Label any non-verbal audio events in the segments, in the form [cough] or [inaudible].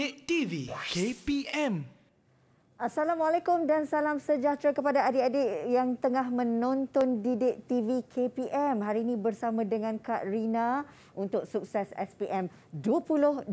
Dek TV KPM. Assalamualaikum dan salam sejahtera kepada adik-adik yang tengah menonton Didik TV KPM. Hari ini bersama dengan Kak Rina untuk sukses SPM 2021.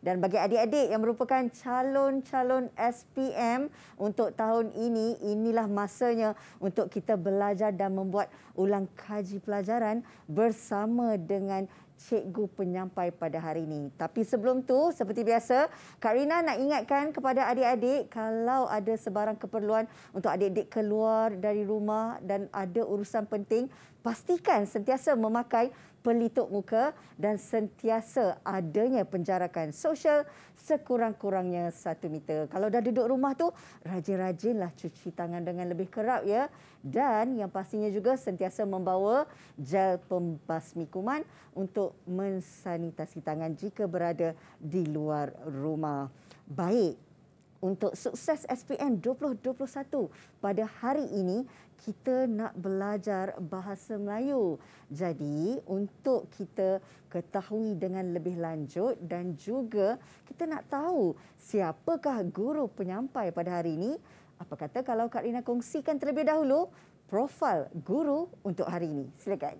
Dan bagi adik-adik yang merupakan calon-calon SPM untuk tahun ini, inilah masanya untuk kita belajar dan membuat ulang kaji pelajaran bersama dengan cikgu penyampai pada hari ini. Tapi sebelum tu, seperti biasa, Karina nak ingatkan kepada adik-adik kalau ada sebarang keperluan untuk adik-adik keluar dari rumah dan ada urusan penting, pastikan sentiasa memakai pelitup muka dan sentiasa adanya penjarakan sosial sekurang-kurangnya satu meter. Kalau dah duduk rumah tu, rajin-rajinlah cuci tangan dengan lebih kerap ya. Dan yang pastinya juga sentiasa membawa gel pembasmi kuman untuk mensanitasi tangan jika berada di luar rumah. Baik, untuk sukses SPM 2021 pada hari ini kita nak belajar bahasa Melayu. Jadi untuk kita ketahui dengan lebih lanjut dan juga kita nak tahu siapakah guru penyampai pada hari ini. Apa kata kalau Kak Rina kongsikan terlebih dahulu profil guru untuk hari ini. Silakan.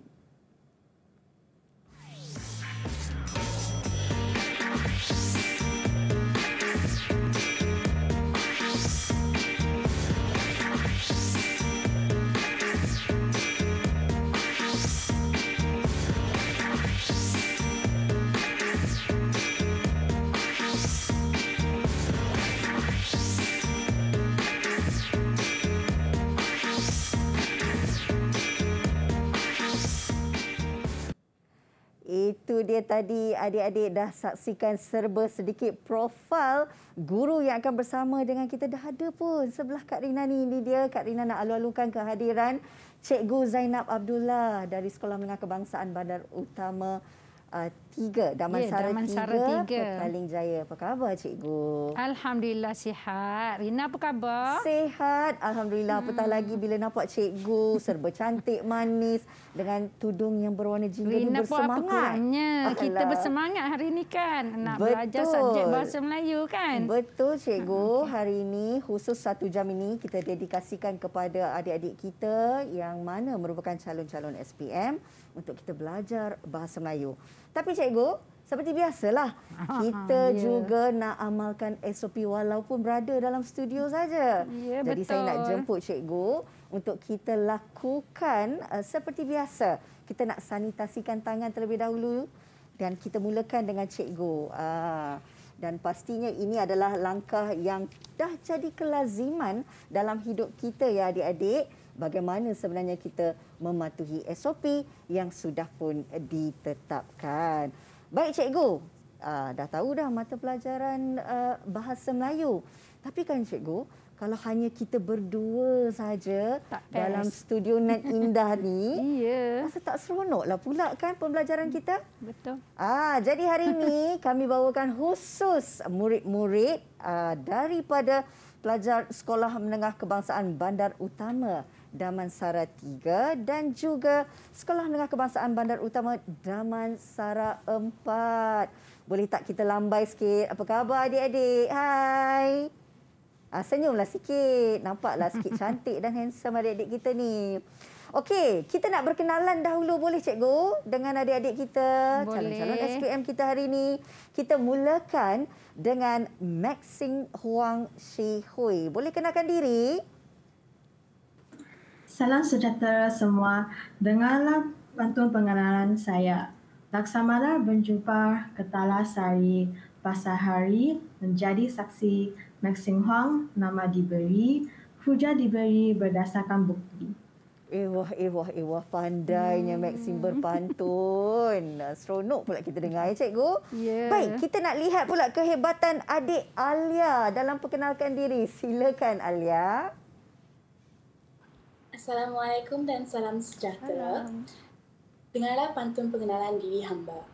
dia tadi adik-adik dah saksikan serba sedikit profil guru yang akan bersama dengan kita dah ada pun sebelah Kak Rina ni ini dia Kak Rina nak alu-alukan kehadiran Cikgu Zainab Abdullah dari Sekolah Menengah Kebangsaan Bandar Utama uh, tiga, Damansara yeah, Daman ya, tiga, tiga. Paling Jaya. Apa khabar, Cikgu? Alhamdulillah, sihat. Rina, apa khabar? Sihat. Alhamdulillah, hmm. apatah lagi bila nampak Cikgu serba cantik, manis dengan tudung yang berwarna jingga ini bersemangat. Rina, Kita bersemangat hari ini kan? Nak Betul. belajar subjek bahasa Melayu kan? Betul, Cikgu. Hmm, Hari ini, khusus satu jam ini, kita dedikasikan kepada adik-adik kita yang mana merupakan calon-calon SPM untuk kita belajar bahasa Melayu. Tapi cikgu, seperti biasalah, [laughs] kita yeah. juga nak amalkan SOP walaupun berada dalam studio saja. Yeah, Jadi betul. saya nak jemput cikgu untuk kita lakukan uh, seperti biasa. Kita nak sanitasikan tangan terlebih dahulu dan kita mulakan dengan cikgu. Uh, dan pastinya ini adalah langkah yang dah jadi kelaziman dalam hidup kita ya adik-adik bagaimana sebenarnya kita mematuhi SOP yang sudah pun ditetapkan. Baik cikgu, uh, ah, dah tahu dah mata pelajaran uh, bahasa Melayu. Tapi kan cikgu, kalau hanya kita berdua saja dalam studio Nan Indah ni, [laughs] yeah. rasa tak seronoklah pula kan pembelajaran kita? Betul. Ah, jadi hari ini [laughs] kami bawakan khusus murid-murid uh, daripada pelajar Sekolah Menengah Kebangsaan Bandar Utama Damansara 3 dan juga Sekolah Menengah Kebangsaan Bandar Utama Damansara 4. Boleh tak kita lambai sikit? Apa khabar adik-adik? Hai. Ah, senyumlah sikit. Nampaklah sikit [laughs] cantik dan handsome adik-adik kita ni. Okey, kita nak berkenalan dahulu boleh cikgu dengan adik-adik kita, boleh. calon-calon SPM kita hari ini. Kita mulakan dengan Maxing Huang Shi Hui. Boleh kenalkan diri? Salam sejahtera semua. Dengarlah pantun pengenalan saya. Laksamana berjumpa Ketala Sari pasahari menjadi saksi Maxim Huang nama diberi, puja diberi berdasarkan bukti. Ewah, ewah, ewah. Pandainya hmm. Maxim berpantun. [laughs] Seronok pula kita dengar, ya, cikgu. Yeah. Baik, kita nak lihat pula kehebatan adik Alia dalam perkenalkan diri. Silakan, Alia. Alia. Assalamualaikum dan salam sejahtera. Dengarlah pantun pengenalan diri hamba.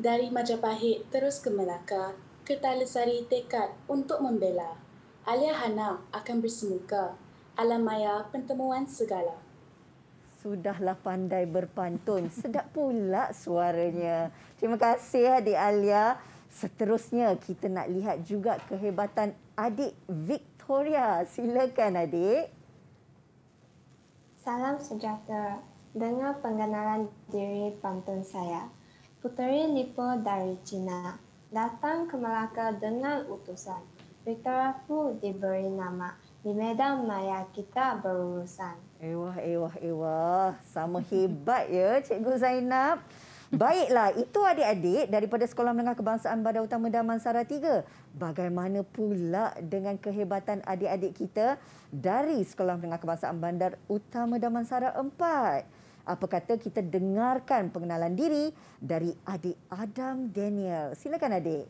Dari Majapahit terus ke Melaka, kita lesari tekad untuk membela. Alia Hana akan bersemuka. Alam maya pertemuan segala. Sudahlah pandai berpantun. Sedap pula suaranya. Terima kasih adik Alia. Seterusnya kita nak lihat juga kehebatan adik Victoria. Silakan adik. Salam sejahtera. Dengan pengenalan diri pantun saya. Puteri Lipo dari China datang ke Melaka dengan utusan. Victoria Fu diberi nama di medan maya kita berurusan. Ewah, ewah, ewah. Sama hebat ya, Cikgu Zainab. Baiklah, itu adik-adik daripada Sekolah Menengah Kebangsaan Badan Utama Damansara 3. Bagaimana pula dengan kehebatan adik-adik kita dari Sekolah Menengah Kebangsaan Bandar Utama Damansara 4? Apa kata kita dengarkan pengenalan diri dari adik Adam Daniel. Silakan adik.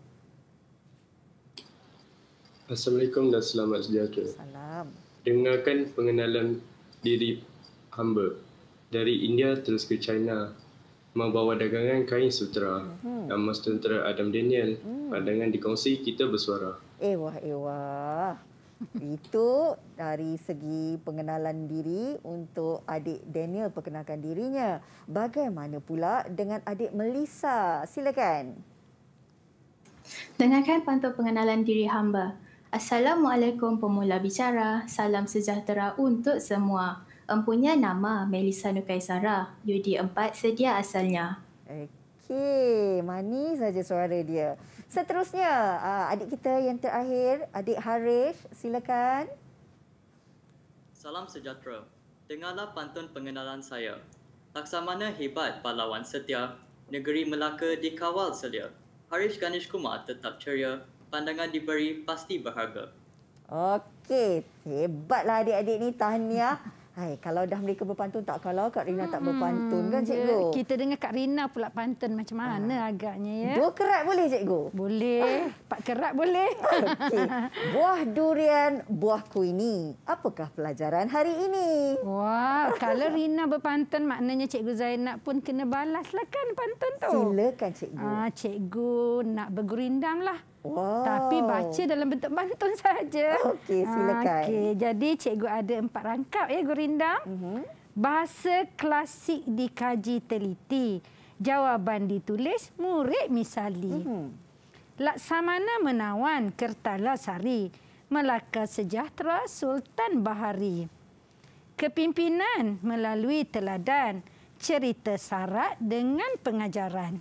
Assalamualaikum dan selamat sejahtera. Salam. Dengarkan pengenalan diri hamba dari India terus ke China membawa dagangan kain sutera dan hmm. Master Tentera Adam Daniel. Hmm. Pandangan ah, dikongsi, kita bersuara. Eh, wah, eh, wah. Itu dari segi pengenalan diri untuk adik Daniel perkenalkan dirinya. Bagaimana pula dengan adik Melissa? Silakan. Dengarkan pantau pengenalan diri hamba. Assalamualaikum pemula bicara. Salam sejahtera untuk semua empunya nama Melissa Nukaisara, UD4 sedia asalnya. Okey, manis saja suara dia. Seterusnya, uh, adik kita yang terakhir, adik Harish, silakan. Salam sejahtera. Dengarlah pantun pengenalan saya. Laksamana hebat pahlawan setia, negeri Melaka dikawal selia. Harish Ganesh Kumar tetap ceria, pandangan diberi pasti berharga. Okey, hebatlah adik-adik ni. Tahniah. Hai, kalau dah mereka berpantun tak kalau Kak Rina hmm, tak berpantun kan cikgu? kita dengar Kak Rina pula pantun macam ah. mana ha. agaknya ya. Dua kerat boleh cikgu? Boleh. Ah. Empat kerat boleh. Okay. Buah durian, buah ini Apakah pelajaran hari ini? Wah, kalau Rina berpantun maknanya cikgu Zainab pun kena balaslah kan pantun tu. Silakan cikgu. Ah, cikgu nak bergurindamlah. Wow. Tapi baca dalam bentuk pantun [laughs] saja. Okey, silakan. Okey, jadi cikgu ada empat rangkap ya, Gurinda. Uh mhm. -huh. Bahasa klasik dikaji teliti. Jawapan ditulis murid misali. Uh mhm. -huh. Laksamana menawan Kertala Sari. Melaka Sejahtera Sultan Bahari. Kepimpinan melalui teladan. Cerita syarat dengan pengajaran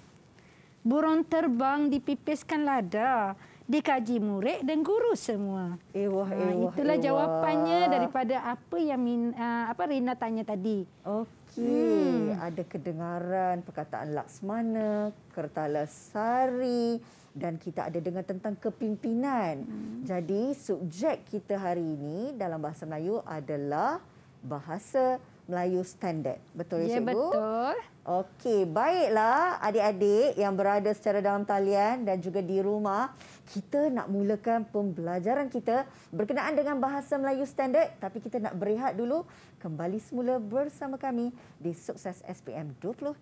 burung terbang dipipiskan lada dikaji murid dan guru semua. Ewah, ha, ewah, ha, itulah ewah. jawapannya daripada apa yang min, ah, apa Rina tanya tadi. Okey, hmm. ada kedengaran perkataan Laksmana, Kertala Sari dan kita ada dengar tentang kepimpinan. Hmm. Jadi subjek kita hari ini dalam bahasa Melayu adalah bahasa Melayu Standard. Betul ya, ya Cikgu? Ya, betul. Okey, baiklah adik-adik yang berada secara dalam talian dan juga di rumah. Kita nak mulakan pembelajaran kita berkenaan dengan Bahasa Melayu Standard. Tapi kita nak berehat dulu. Kembali semula bersama kami di Sukses SPM 2021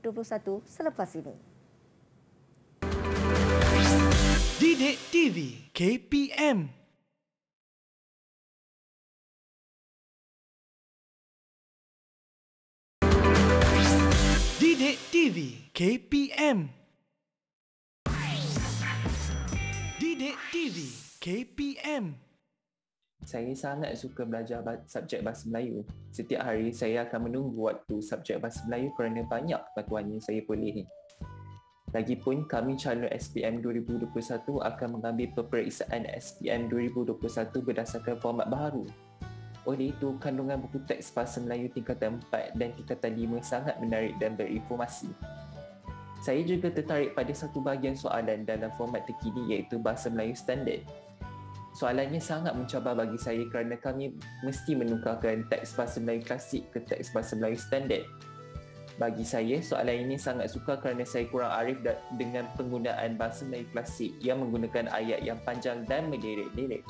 selepas ini. Didik TV KPM Cik TV KPM Didik TV KPM Saya sangat suka belajar subjek bahasa Melayu. Setiap hari saya akan menunggu waktu subjek bahasa Melayu kerana banyak pengetahuan yang saya boleh. Lagipun kami calon SPM 2021 akan mengambil peperiksaan SPM 2021 berdasarkan format baru oleh itu, kandungan buku teks bahasa Melayu tingkatan 4 dan tingkatan 5 sangat menarik dan berinformasi. Saya juga tertarik pada satu bahagian soalan dalam format terkini iaitu bahasa Melayu standard. Soalannya sangat mencabar bagi saya kerana kami mesti menukarkan teks bahasa Melayu klasik ke teks bahasa Melayu standard. Bagi saya, soalan ini sangat suka kerana saya kurang arif dengan penggunaan bahasa Melayu klasik yang menggunakan ayat yang panjang dan melirik-lirik.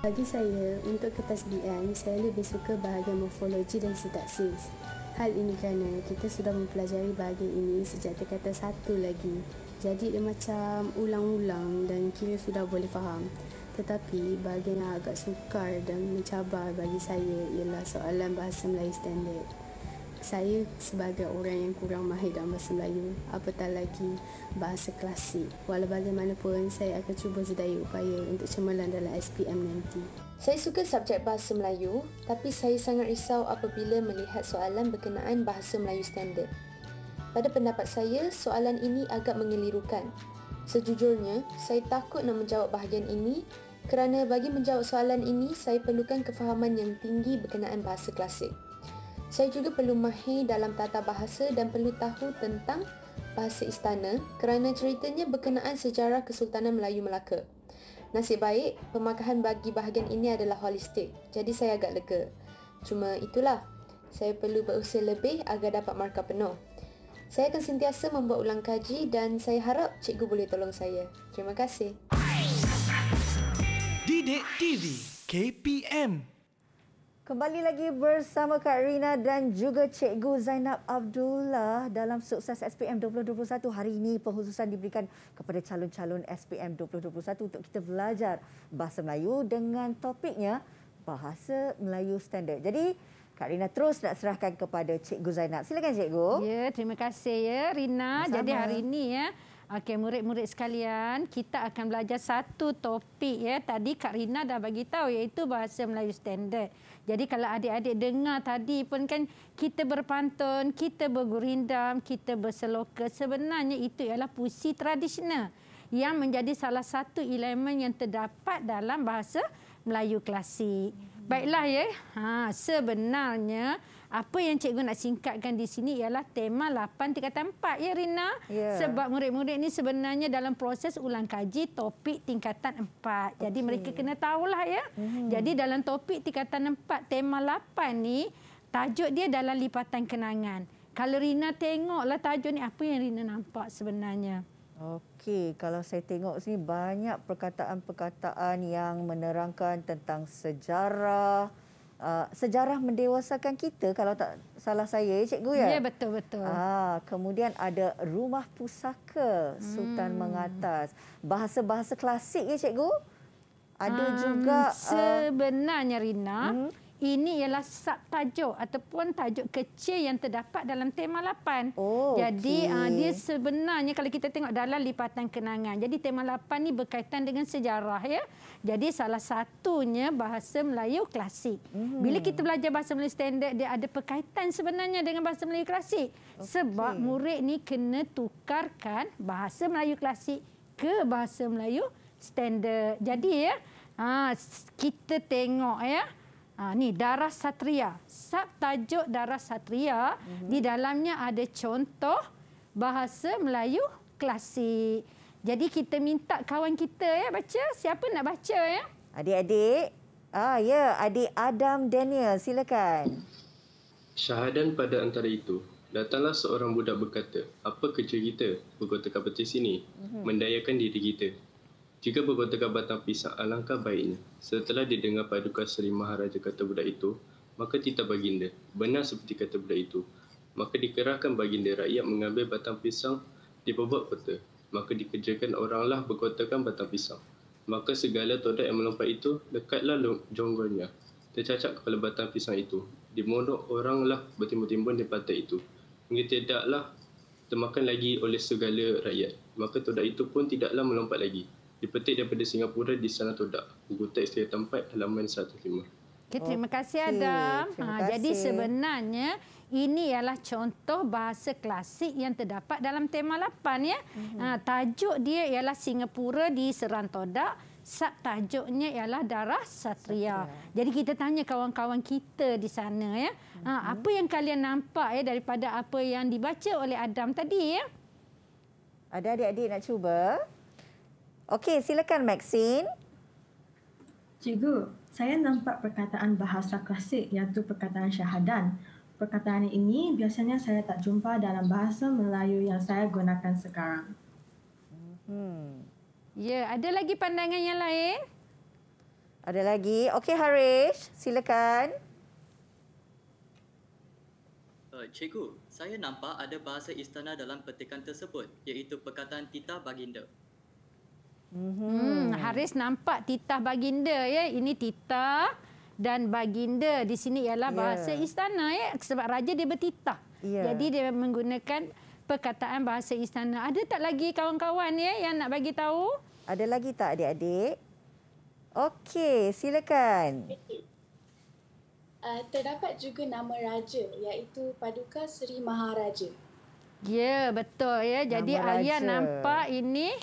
Bagi saya, untuk kertas BM, saya lebih suka bahagian morfologi dan sintaksis. Hal ini kerana kita sudah mempelajari bahagian ini sejak terkata satu lagi. Jadi dia macam ulang-ulang dan kira sudah boleh faham. Tetapi bahagian yang agak sukar dan mencabar bagi saya ialah soalan bahasa Melayu standard saya sebagai orang yang kurang mahir dalam bahasa Melayu apatah lagi bahasa klasik walau bagaimanapun saya akan cuba sedaya upaya untuk cemerlang dalam SPM nanti saya suka subjek bahasa Melayu tapi saya sangat risau apabila melihat soalan berkenaan bahasa Melayu standard pada pendapat saya soalan ini agak mengelirukan sejujurnya saya takut nak menjawab bahagian ini kerana bagi menjawab soalan ini saya perlukan kefahaman yang tinggi berkenaan bahasa klasik saya juga perlu mahir dalam tata bahasa dan perlu tahu tentang bahasa istana kerana ceritanya berkenaan sejarah Kesultanan Melayu Melaka. Nasib baik, pemakahan bagi bahagian ini adalah holistik, jadi saya agak lega. Cuma itulah, saya perlu berusaha lebih agar dapat markah penuh. Saya akan sentiasa membuat ulang kaji dan saya harap cikgu boleh tolong saya. Terima kasih. Didik TV KPM Kembali lagi bersama Kak Rina dan juga Cikgu Zainab Abdullah dalam sukses SPM 2021. Hari ini penghususan diberikan kepada calon-calon SPM 2021 untuk kita belajar bahasa Melayu dengan topiknya Bahasa Melayu Standard. Jadi Kak Rina terus nak serahkan kepada Cikgu Zainab. Silakan Cikgu. Ya, terima kasih ya Rina. Sama. Jadi hari ini ya Okey murid-murid sekalian, kita akan belajar satu topik ya. Tadi Kak Rina dah bagi tahu iaitu bahasa Melayu standard. Jadi kalau adik-adik dengar tadi pun kan kita berpantun, kita bergurindam, kita berseloka. Sebenarnya itu ialah puisi tradisional yang menjadi salah satu elemen yang terdapat dalam bahasa Melayu klasik. Baiklah ya. Ha, sebenarnya apa yang cikgu nak singkatkan di sini ialah tema 8 tingkatan 4 ya Rina. Ya. Sebab murid-murid ini sebenarnya dalam proses ulang kaji topik tingkatan 4. Jadi okay. mereka kena tahulah ya. Hmm. Jadi dalam topik tingkatan 4 tema 8 ni tajuk dia dalam lipatan kenangan. Kalau Rina tengoklah tajuk ni apa yang Rina nampak sebenarnya. Okey, kalau saya tengok sini banyak perkataan-perkataan yang menerangkan tentang sejarah, uh, sejarah mendewasakan kita kalau tak salah saya ya cikgu ya. Ya betul betul. Ah kemudian ada rumah pusaka Sultan hmm. Mengatas. Bahasa-bahasa klasik ya cikgu. Ada um, juga uh, sebenarnya uh, Rina hmm? Ini ialah tajuk ataupun tajuk kecil yang terdapat dalam tema 8. Oh, Jadi uh, dia sebenarnya kalau kita tengok dalam lipatan kenangan. Jadi tema 8 ni berkaitan dengan sejarah ya. Jadi salah satunya bahasa Melayu klasik. Hmm. Bila kita belajar bahasa Melayu standard dia ada perkaitan sebenarnya dengan bahasa Melayu klasik. Okay. Sebab murid ni kena tukarkan bahasa Melayu klasik ke bahasa Melayu standard. Jadi ya, uh, kita tengok ya. Ha, ni darah satria. tajuk darah satria. Mm -hmm. Di dalamnya ada contoh bahasa Melayu klasik. Jadi kita minta kawan kita ya baca. Siapa nak baca ya? Adik-adik. Ah ya, adik Adam Daniel silakan. Syahadan pada antara itu. Datanglah seorang budak berkata, "Apa kerja kita berkota kapal di sini? Mhm. Mendayakan diri kita." Jika berkotakan batang pisang, alangkah baiknya. Setelah didengar paduka Seri Maharaja kata budak itu, maka titah baginda, benar seperti kata budak itu. Maka dikerahkan baginda rakyat mengambil batang pisang di babak kota. Maka dikerjakan oranglah berkotakan batang pisang. Maka segala todak yang melompat itu, dekatlah jonggolnya. Tercacap kepala batang pisang itu. Dimonok oranglah bertimbun-timbun di pantai itu. Hingga tidaklah termakan lagi oleh segala rakyat. Maka todak itu pun tidaklah melompat lagi dipetik daripada Singapura di sana todak. Buku teks setiap tempat halaman 105. Okay, terima kasih Adam. Terima ha, Jadi sebenarnya ini ialah contoh bahasa klasik yang terdapat dalam tema 8. Ya. Ha, tajuk dia ialah Singapura di Serantodak. Tajuknya ialah Darah Satria. Satria. Jadi kita tanya kawan-kawan kita di sana. ya, ha, Apa yang kalian nampak ya, daripada apa yang dibaca oleh Adam tadi? Ya? Ada adik-adik nak cuba? Okey, silakan Maxine. Cikgu, saya nampak perkataan bahasa klasik iaitu perkataan syahadan. Perkataan ini biasanya saya tak jumpa dalam bahasa Melayu yang saya gunakan sekarang. Hmm. Ya, ada lagi pandangan yang lain? Ada lagi. Okey, Harish, silakan. Uh, cikgu, saya nampak ada bahasa istana dalam petikan tersebut iaitu perkataan Tita Baginda. Hmm. Hmm. Haris nampak titah baginda ya. Ini titah dan baginda di sini ialah ya. bahasa yeah. istana ya sebab raja dia bertitah. Yeah. Jadi dia menggunakan perkataan bahasa istana. Ada tak lagi kawan-kawan ya yang nak bagi tahu? Ada lagi tak adik-adik? Okey, silakan. Uh, terdapat juga nama raja iaitu Paduka Seri Maharaja. Ya, yeah, betul ya. Jadi Alia nampak ini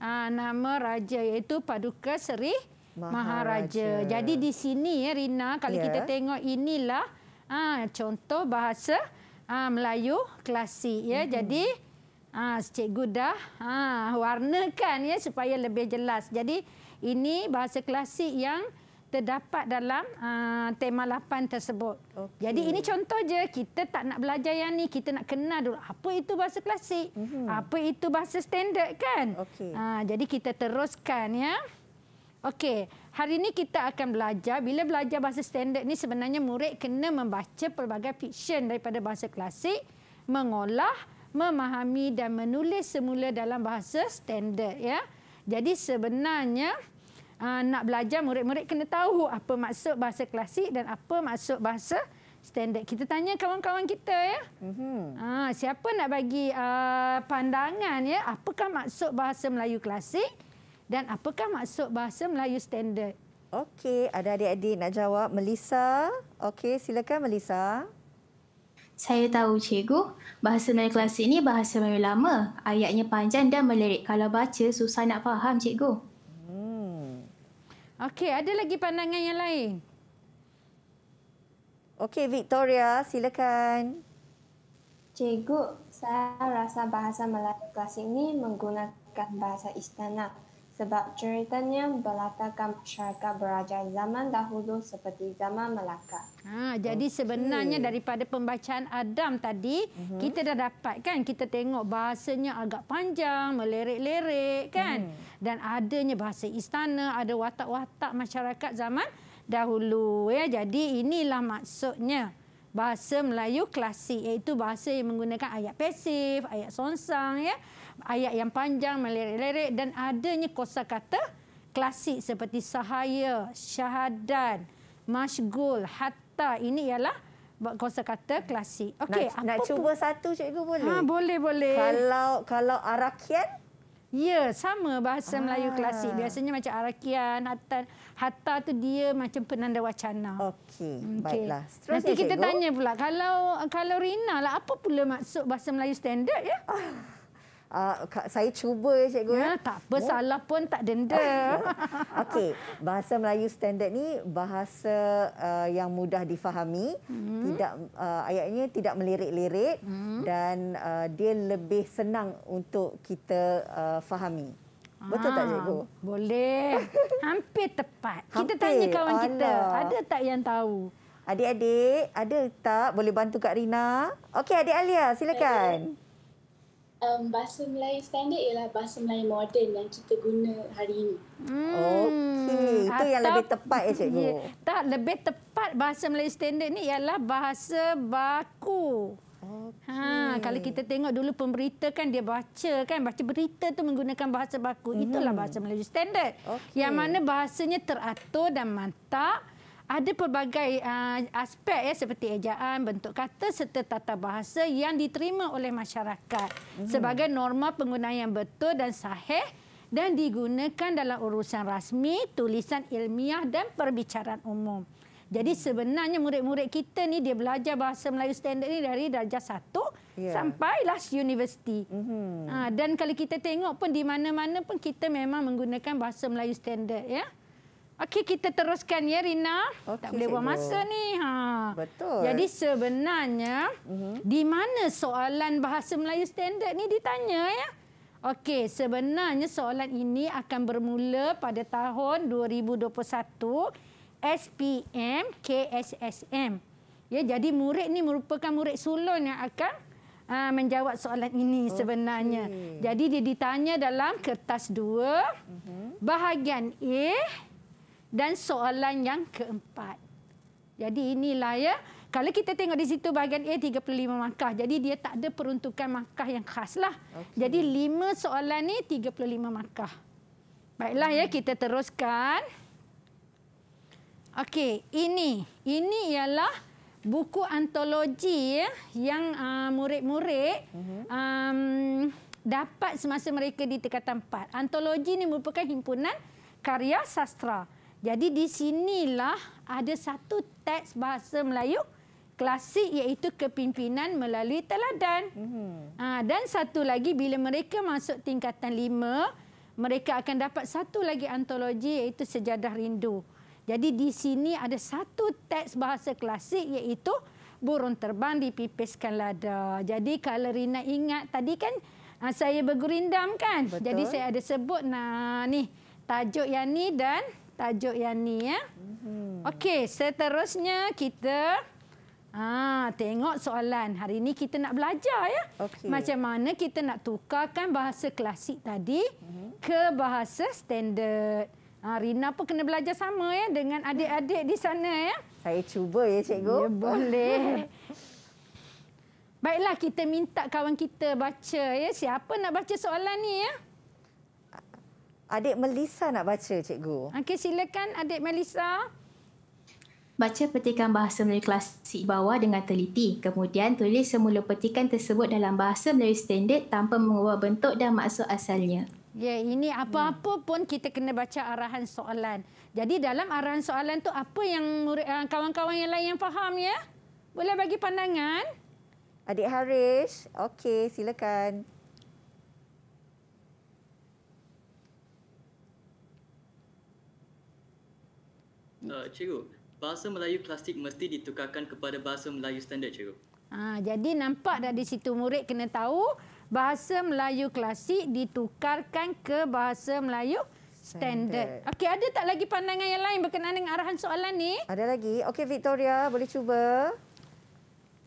uh, nama raja iaitu Paduka Seri Maharaja. Maharaja. Jadi di sini ya Rina kalau yeah. kita tengok inilah uh, contoh bahasa uh, Melayu klasik ya. Mm-hmm. Jadi uh, cikgu dah uh, warnakan ya supaya lebih jelas. Jadi ini bahasa klasik yang terdapat dalam uh, tema 8 tersebut. Okay. Jadi ini contoh je kita tak nak belajar yang ni kita nak kenal dulu apa itu bahasa klasik, mm-hmm. apa itu bahasa standard kan? Okay. Uh, ah, jadi kita teruskan ya. Okey, hari ini kita akan belajar bila belajar bahasa standard ni sebenarnya murid kena membaca pelbagai fiksyen daripada bahasa klasik, mengolah, memahami dan menulis semula dalam bahasa standard ya. Jadi sebenarnya uh, nak belajar murid-murid kena tahu apa maksud bahasa klasik dan apa maksud bahasa standard. Kita tanya kawan-kawan kita ya. Mm-hmm. Uh, siapa nak bagi uh, pandangan ya apakah maksud bahasa Melayu klasik dan apakah maksud bahasa Melayu standard? Okey, ada adik-adik nak jawab. Melissa, okey silakan Melissa. Saya tahu cikgu, bahasa Melayu klasik ni bahasa Melayu lama. Ayatnya panjang dan melirik. Kalau baca susah nak faham cikgu. Okey, ada lagi pandangan yang lain? Okey, Victoria, silakan. Cikgu, saya rasa bahasa Melayu klasik ini menggunakan bahasa istana. Sebab ceritanya berlatarkan masyarakat beraja zaman dahulu seperti zaman Melaka. Ha, jadi okay. sebenarnya daripada pembacaan Adam tadi, uh mhm. -huh. kita dah dapat kan? Kita tengok bahasanya agak panjang, melerik-lerik kan? Uh hmm. -huh. Dan adanya bahasa istana, ada watak-watak masyarakat zaman dahulu. ya. Jadi inilah maksudnya bahasa Melayu klasik iaitu bahasa yang menggunakan ayat pasif, ayat sonsang ya, ayat yang panjang melirik-lirik dan adanya kosakata klasik seperti sahaya, syahadan, masgul, hatta ini ialah kosakata klasik. Okey, nak, nak cuba satu cikgu boleh? Ha boleh boleh. Kalau kalau arakian Ya, sama bahasa ah. Melayu klasik. Biasanya macam arakian, hatta, hatta tu dia macam penanda wacana. Okey, okay. baiklah. Seterusnya Nanti kita cikgu. tanya pula, kalau kalau Rina lah, apa pula maksud bahasa Melayu standard ya? Ah. Uh, saya cuba ya cikgu. Ya, eh. tak apa, salah pun tak denda. [laughs] Okey, bahasa Melayu standard ni bahasa uh, yang mudah difahami. Hmm. Tidak uh, ayatnya tidak melirik-lirik hmm. dan uh, dia lebih senang untuk kita uh, fahami. Betul tak cikgu? Boleh. [laughs] Hampir tepat. Kita tanya kawan Alah. kita, ada tak yang tahu? Adik-adik, ada tak boleh bantu Kak Rina? Okey, adik Alia, silakan. Eh um, bahasa Melayu standard ialah bahasa Melayu moden yang kita guna hari ini. Hmm. Okey, itu yang lebih tepat ya cikgu. Ya, tak lebih tepat bahasa Melayu standard ni ialah bahasa baku. Okay. Ha, kalau kita tengok dulu pemberita kan dia baca kan baca berita tu menggunakan bahasa baku, itulah hmm. bahasa Melayu standard. Okay. Yang mana bahasanya teratur dan mantap ada pelbagai uh, aspek ya seperti ejaan, bentuk kata serta tata bahasa yang diterima oleh masyarakat hmm. sebagai norma penggunaan yang betul dan sahih dan digunakan dalam urusan rasmi, tulisan ilmiah dan perbicaraan umum. Jadi hmm. sebenarnya murid-murid kita ni dia belajar bahasa Melayu standard ni dari darjah satu yeah. sampai last university. Mm-hmm. Ha, dan kalau kita tengok pun di mana-mana pun kita memang menggunakan bahasa Melayu standard ya. Okey, kita teruskan ya, Rina. Okay, tak boleh buang masa ni. Ha. Betul. Jadi sebenarnya, uh mhm. -huh. di mana soalan bahasa Melayu standard ni ditanya ya? Okey, sebenarnya soalan ini akan bermula pada tahun 2021 SPM KSSM. Ya, jadi murid ni merupakan murid sulon yang akan uh, menjawab soalan ini okay. sebenarnya. Jadi dia ditanya dalam kertas 2 uh -huh. bahagian A dan soalan yang keempat. Jadi inilah ya. Kalau kita tengok di situ bahagian A 35 markah. Jadi dia tak ada peruntukan markah yang khaslah. Okay. Jadi lima soalan ni 35 markah. Baiklah ya kita teruskan. Okey, ini ini ialah buku antologi ya yang ah, murid-murid uh, uh -huh. um, dapat semasa mereka di tingkatan 4. Antologi ni merupakan himpunan karya sastra. Jadi di sinilah ada satu teks bahasa Melayu klasik iaitu kepimpinan melalui teladan. Hmm. Ha, dan satu lagi bila mereka masuk tingkatan lima, mereka akan dapat satu lagi antologi iaitu sejadah rindu. Jadi di sini ada satu teks bahasa klasik iaitu burung terbang dipipiskan lada. Jadi kalau Rina ingat tadi kan ha, saya bergurindam kan? Betul. Jadi saya ada sebut nah ni tajuk yang ni dan tajuk yang ni ya. Mhm. Okey, seterusnya kita ah tengok soalan. Hari ini kita nak belajar ya. Okay. Macam mana kita nak tukarkan bahasa klasik tadi mhm. ke bahasa standard. Ha, Rina pun kena belajar sama ya dengan adik-adik di sana ya. Saya cuba ya cikgu. Ya boleh. Baiklah kita minta kawan kita baca ya. Siapa nak baca soalan ni ya? Adik Melisa nak baca, cikgu. Okey, silakan adik Melisa. Baca petikan bahasa Melayu klasik bawah dengan teliti. Kemudian tulis semula petikan tersebut dalam bahasa Melayu standard tanpa mengubah bentuk dan maksud asalnya. Ya, ini apa-apa pun kita kena baca arahan soalan. Jadi dalam arahan soalan tu apa yang eh, kawan-kawan yang lain yang faham ya? Boleh bagi pandangan? Adik Haris okey silakan. uh, cikgu, bahasa Melayu klasik mesti ditukarkan kepada bahasa Melayu standar, cikgu. Ah, jadi nampak dah di situ murid kena tahu bahasa Melayu klasik ditukarkan ke bahasa Melayu standard. standard. Okey, ada tak lagi pandangan yang lain berkenaan dengan arahan soalan ni? Ada lagi. Okey, Victoria, boleh cuba.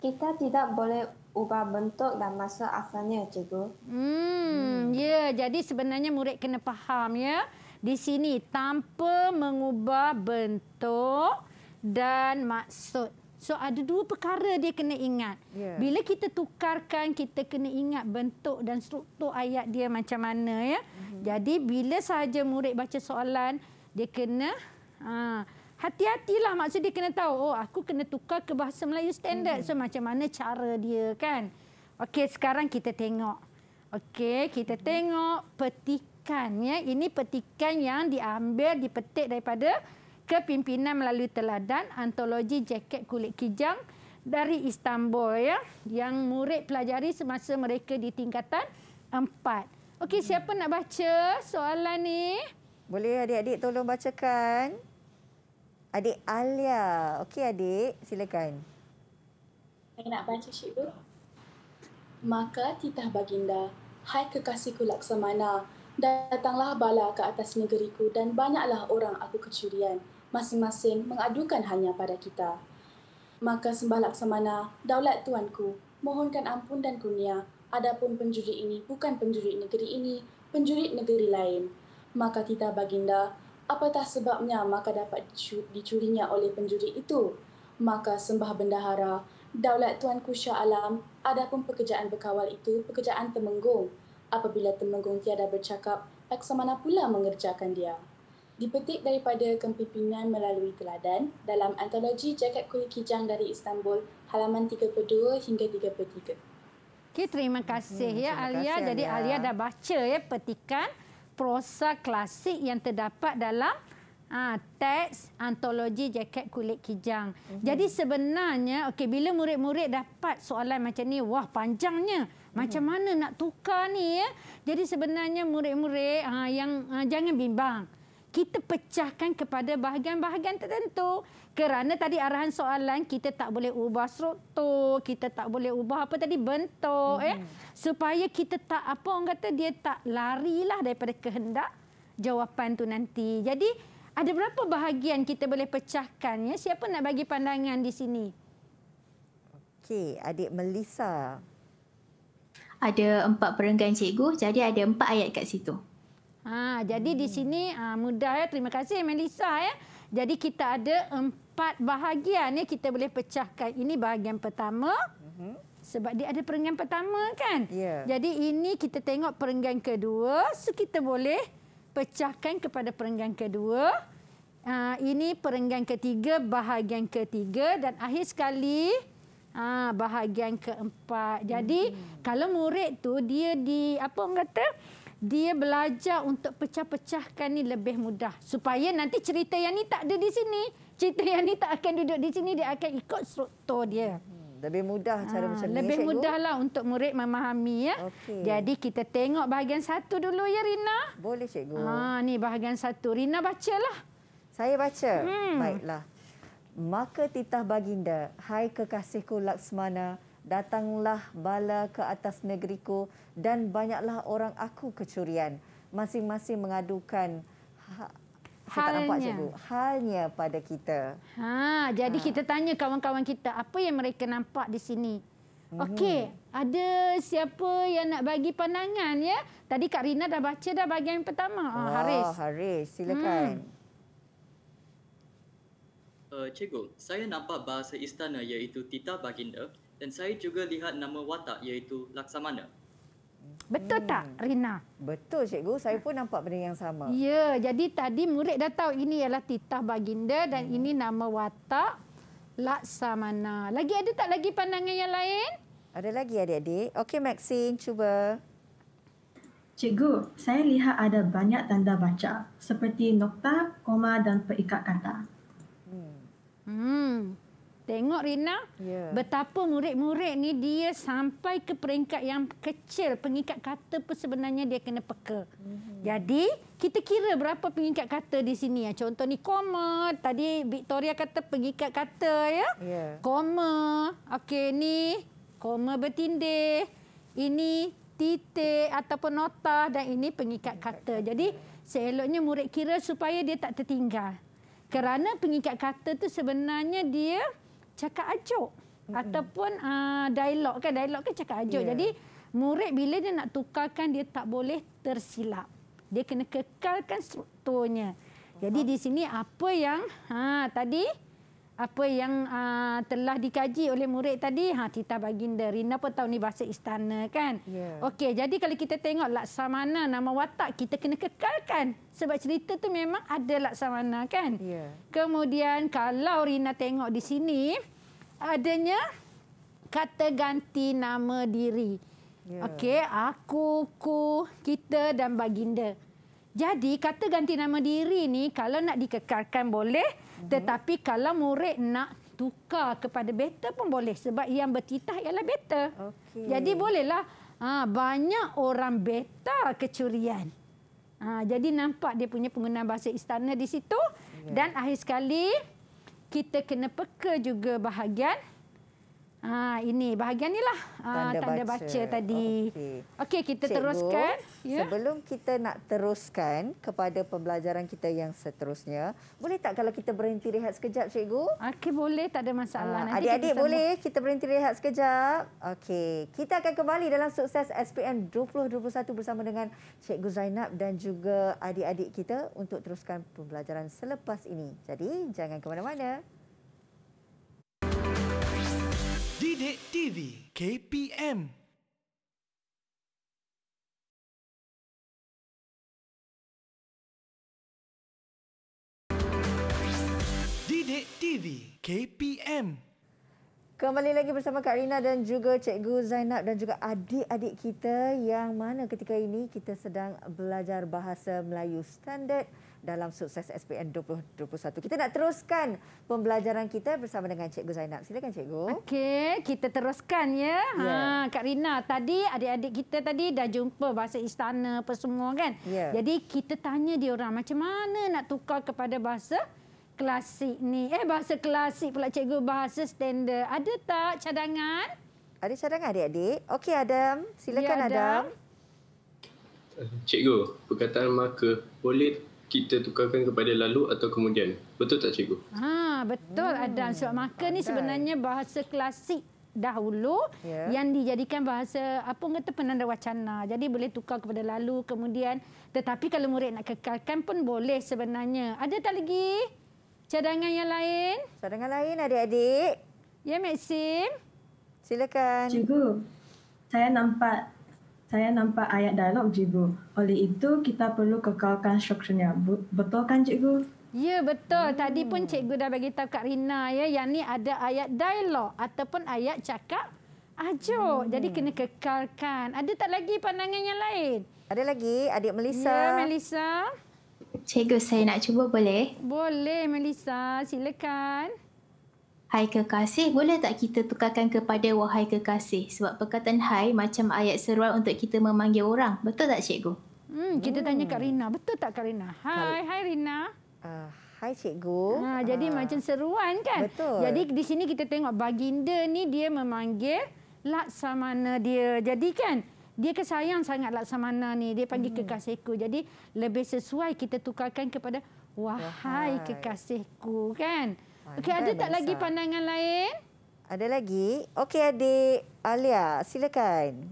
Kita tidak boleh ubah bentuk dan masa asalnya, cikgu. Hmm, hmm. ya. Yeah, jadi sebenarnya murid kena faham ya. Yeah? di sini tanpa mengubah bentuk dan maksud. So ada dua perkara dia kena ingat. Yeah. Bila kita tukarkan kita kena ingat bentuk dan struktur ayat dia macam mana ya. Mm -hmm. Jadi bila saja murid baca soalan dia kena ha, hati-hatilah maksud dia kena tahu oh aku kena tukar ke bahasa Melayu standard. Mm -hmm. So macam mana cara dia kan? Okey sekarang kita tengok. Okey kita mm -hmm. tengok petik petikan ya ini petikan yang diambil dipetik daripada kepimpinan melalui teladan antologi jaket kulit kijang dari Istanbul ya yang murid pelajari semasa mereka di tingkatan 4. Okey hmm. siapa nak baca soalan ni? Boleh adik-adik tolong bacakan. Adik Alia. Okey adik, silakan. Saya nak baca cikgu. Maka titah baginda, hai kekasihku laksamana, Datanglah bala ke atas negeriku dan banyaklah orang aku kecurian. Masing-masing mengadukan hanya pada kita. Maka sembah laksamana, daulat tuanku, mohonkan ampun dan kurnia. Adapun penjurit ini bukan penjurit negeri ini, penjurit negeri lain. Maka kita baginda, apatah sebabnya maka dapat dicurinya oleh penjurit itu? Maka sembah bendahara, daulat tuanku Shah Alam, adapun pekerjaan berkawal itu pekerjaan temenggung apabila temenggung tiada bercakap, laksamana pula mengerjakan dia. Dipetik daripada kempimpinan melalui teladan dalam antologi Jaket Kulit Kijang dari Istanbul, halaman 32 hingga 33. Okay, terima hmm, kasih ya terima kasih, Alia. Alia. Jadi Alia dah baca ya petikan prosa klasik yang terdapat dalam Ah, teks antologi jaket kulit kijang. Mm -hmm. Jadi sebenarnya okey bila murid-murid dapat soalan macam ni, wah panjangnya. Macam mm -hmm. mana nak tukar ni ya? Jadi sebenarnya murid-murid ah, yang ah, jangan bimbang. Kita pecahkan kepada bahagian-bahagian tertentu. Kerana tadi arahan soalan kita tak boleh ubah struktur, kita tak boleh ubah apa tadi bentuk mm -hmm. ya. Mhm. Supaya kita tak apa orang kata dia tak larilah daripada kehendak jawapan tu nanti. Jadi ada berapa bahagian kita boleh pecahkan? Ya? Siapa nak bagi pandangan di sini? Okey, adik Melissa. Ada empat perenggan cikgu, jadi ada empat ayat kat situ. Ha, jadi hmm. di sini ha, mudah ya. Terima kasih Melissa ya. Jadi kita ada empat bahagian ya kita boleh pecahkan. Ini bahagian pertama. Mhm. Sebab dia ada perenggan pertama kan? Yeah. Jadi ini kita tengok perenggan kedua. So kita boleh pecahkan kepada perenggan kedua. Ha, ini perenggan ketiga, bahagian ketiga dan akhir sekali ha, bahagian keempat. Jadi hmm. kalau murid tu dia di apa orang kata dia belajar untuk pecah-pecahkan ni lebih mudah supaya nanti cerita yang ni tak ada di sini. Cerita yang ni tak akan duduk di sini, dia akan ikut struktur dia. Hmm. Lebih mudah ha, cara ah, macam ni. Ya, lebih cikgu. mudahlah untuk murid memahami ya. Okay. Jadi kita tengok bahagian satu dulu ya Rina. Boleh cikgu. Ha ni bahagian satu. Rina bacalah. Saya baca. Hmm. Baiklah. Maka titah baginda, hai kekasihku Laksmana, datanglah bala ke atas negeriku dan banyaklah orang aku kecurian. Masing-masing mengadukan ha- halnya. saya tak nampak cikgu. Halnya pada kita. Ha, jadi ha. kita tanya kawan-kawan kita apa yang mereka nampak di sini. Mhm. Okey, ada siapa yang nak bagi pandangan ya? Tadi Kak Rina dah baca dah bahagian yang pertama. Ah, oh, Haris. Oh, Haris, silakan. Hmm. Uh, cikgu, saya nampak bahasa istana iaitu Tita Baginda dan saya juga lihat nama watak iaitu Laksamana. Betul hmm. tak, Rina? Betul, Cikgu. Saya pun nampak benda yang sama. Ya, jadi tadi murid dah tahu ini ialah titah baginda dan hmm. ini nama watak Laksamana. Lagi ada tak lagi pandangan yang lain? Ada lagi adik-adik. Okey, Maxine, cuba. Cikgu, saya lihat ada banyak tanda baca seperti nokta, koma dan perikat kata. Hmm. Hmm. Tengok Rina, ya. betapa murid-murid ni dia sampai ke peringkat yang kecil. Pengikat kata pun sebenarnya dia kena peka. Mm -hmm. Jadi, kita kira berapa pengikat kata di sini. Ya, contoh ni koma, tadi Victoria kata pengikat kata. ya, ya. Koma, okey ni koma bertindih. Ini titik ataupun nota dan ini pengikat kata. Jadi, seeloknya murid kira supaya dia tak tertinggal. Kerana pengikat kata tu sebenarnya dia cakap ajuk mm-hmm. ataupun uh, dialog kan dialog kan cakap ajuk yeah. jadi murid bila dia nak tukarkan dia tak boleh tersilap dia kena kekalkan strukturnya jadi uh-huh. di sini apa yang ha tadi apa yang uh, telah dikaji oleh murid tadi ha Tita Baginda Rina pun tahu ni bahasa istana kan yeah. okey jadi kalau kita tengok laksamana nama watak kita kena kekalkan sebab cerita tu memang ada laksamana kan yeah. kemudian kalau Rina tengok di sini adanya kata ganti nama diri. Yeah. Okey, aku, ku, kita dan baginda. Jadi kata ganti nama diri ni kalau nak dikekalkan boleh, mm -hmm. tetapi kalau murid nak tukar kepada beta pun boleh sebab yang bertitah ialah beta. Okay. Jadi bolehlah. Ha, banyak orang beta kecurian. Ha, jadi nampak dia punya penggunaan bahasa istana di situ. Yeah. Dan akhir sekali, kita kena peka juga bahagian Ha, ini bahagian inilah ah, tanda, tanda baca. baca tadi. Okey, okay, kita Cikgu, teruskan. Ya? Sebelum kita nak teruskan kepada pembelajaran kita yang seterusnya, boleh tak kalau kita berhenti rehat sekejap, Cikgu? Okey, boleh. Tak ada masalah. Ah, adik-adik boleh kita berhenti rehat sekejap? Okey, kita akan kembali dalam sukses SPM 2021 bersama dengan Cikgu Zainab dan juga adik-adik kita untuk teruskan pembelajaran selepas ini. Jadi, jangan ke mana-mana. Didik TV KPM Didik TV KPM Kembali lagi bersama Kak Rina dan juga Cikgu Zainab dan juga adik-adik kita yang mana ketika ini kita sedang belajar bahasa Melayu standard dalam sukses SPM 2021. Kita nak teruskan pembelajaran kita bersama dengan Cikgu Zainab. Silakan Cikgu. Okey, kita teruskan ya. Ha, ya. Kak Rina, tadi adik-adik kita tadi dah jumpa bahasa istana apa semua kan? Yeah. Jadi kita tanya dia orang macam mana nak tukar kepada bahasa klasik ni. Eh bahasa klasik pula cikgu bahasa standard. Ada tak cadangan? Ada cadangan adik-adik? Okey Adam, silakan ya, Adam. Adam. Cikgu, perkataan maka boleh kita tukarkan kepada lalu atau kemudian. Betul tak cikgu? Ha, betul Adam. Hmm, Sebab maka ni sebenarnya bahasa klasik dahulu yeah. yang dijadikan bahasa apa kata penanda wacana. Jadi boleh tukar kepada lalu kemudian. Tetapi kalau murid nak kekalkan pun boleh sebenarnya. Ada tak lagi cadangan yang lain? Cadangan lain adik-adik. Ya Maxim. Silakan. Cikgu. Saya nampak saya nampak ayat dialog cikgu. Oleh itu, kita perlu kekalkan strukturnya. Betul kan cikgu? Ya, betul. Hmm. Tadi pun cikgu dah bagi tahu Kak Rina ya, yang ni ada ayat dialog ataupun ayat cakap ajo. Hmm. Jadi kena kekalkan. Ada tak lagi pandangan yang lain? Ada lagi, adik Melissa. Ya, Melissa. Cikgu, saya nak cuba boleh? Boleh, Melissa. Silakan. Hai kekasih, boleh tak kita tukarkan kepada wahai kekasih? Sebab perkataan hai macam ayat seruan untuk kita memanggil orang. Betul tak cikgu? Hmm, kita hmm. tanya Kak Rina. Betul tak Kak Rina? Hai, hai Rina. Uh, hai cikgu. Ha, jadi uh, macam seruan kan? Betul. Jadi di sini kita tengok baginda ni dia memanggil laksamana dia. Jadi kan dia kesayang sangat laksamana ni. Dia panggil hmm. kekasihku. Jadi lebih sesuai kita tukarkan kepada wahai, wahai. kekasihku kan? Kan? Okay, ada tak lagi pandangan lain? Ada lagi. Okey, adik Alia, silakan.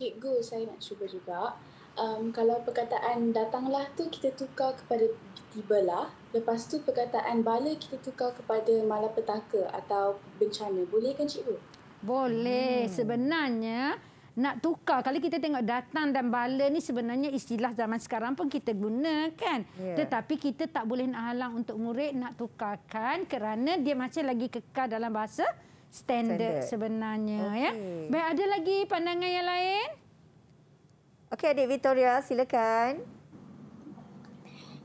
Cikgu, saya nak cuba juga. Um, kalau perkataan datanglah tu kita tukar kepada tibalah. Lepas tu perkataan bala kita tukar kepada malapetaka atau bencana. Boleh kan cikgu? Boleh. Hmm. Sebenarnya, nak tukar. Kalau kita tengok datang dan bala ni sebenarnya istilah zaman sekarang pun kita gunakan. Yeah. Tetapi kita tak boleh nak halang untuk murid nak tukarkan kerana dia masih lagi kekal dalam bahasa standard, standard. sebenarnya. Okay. Ya? Baik, ada lagi pandangan yang lain? Okey, adik Victoria, silakan.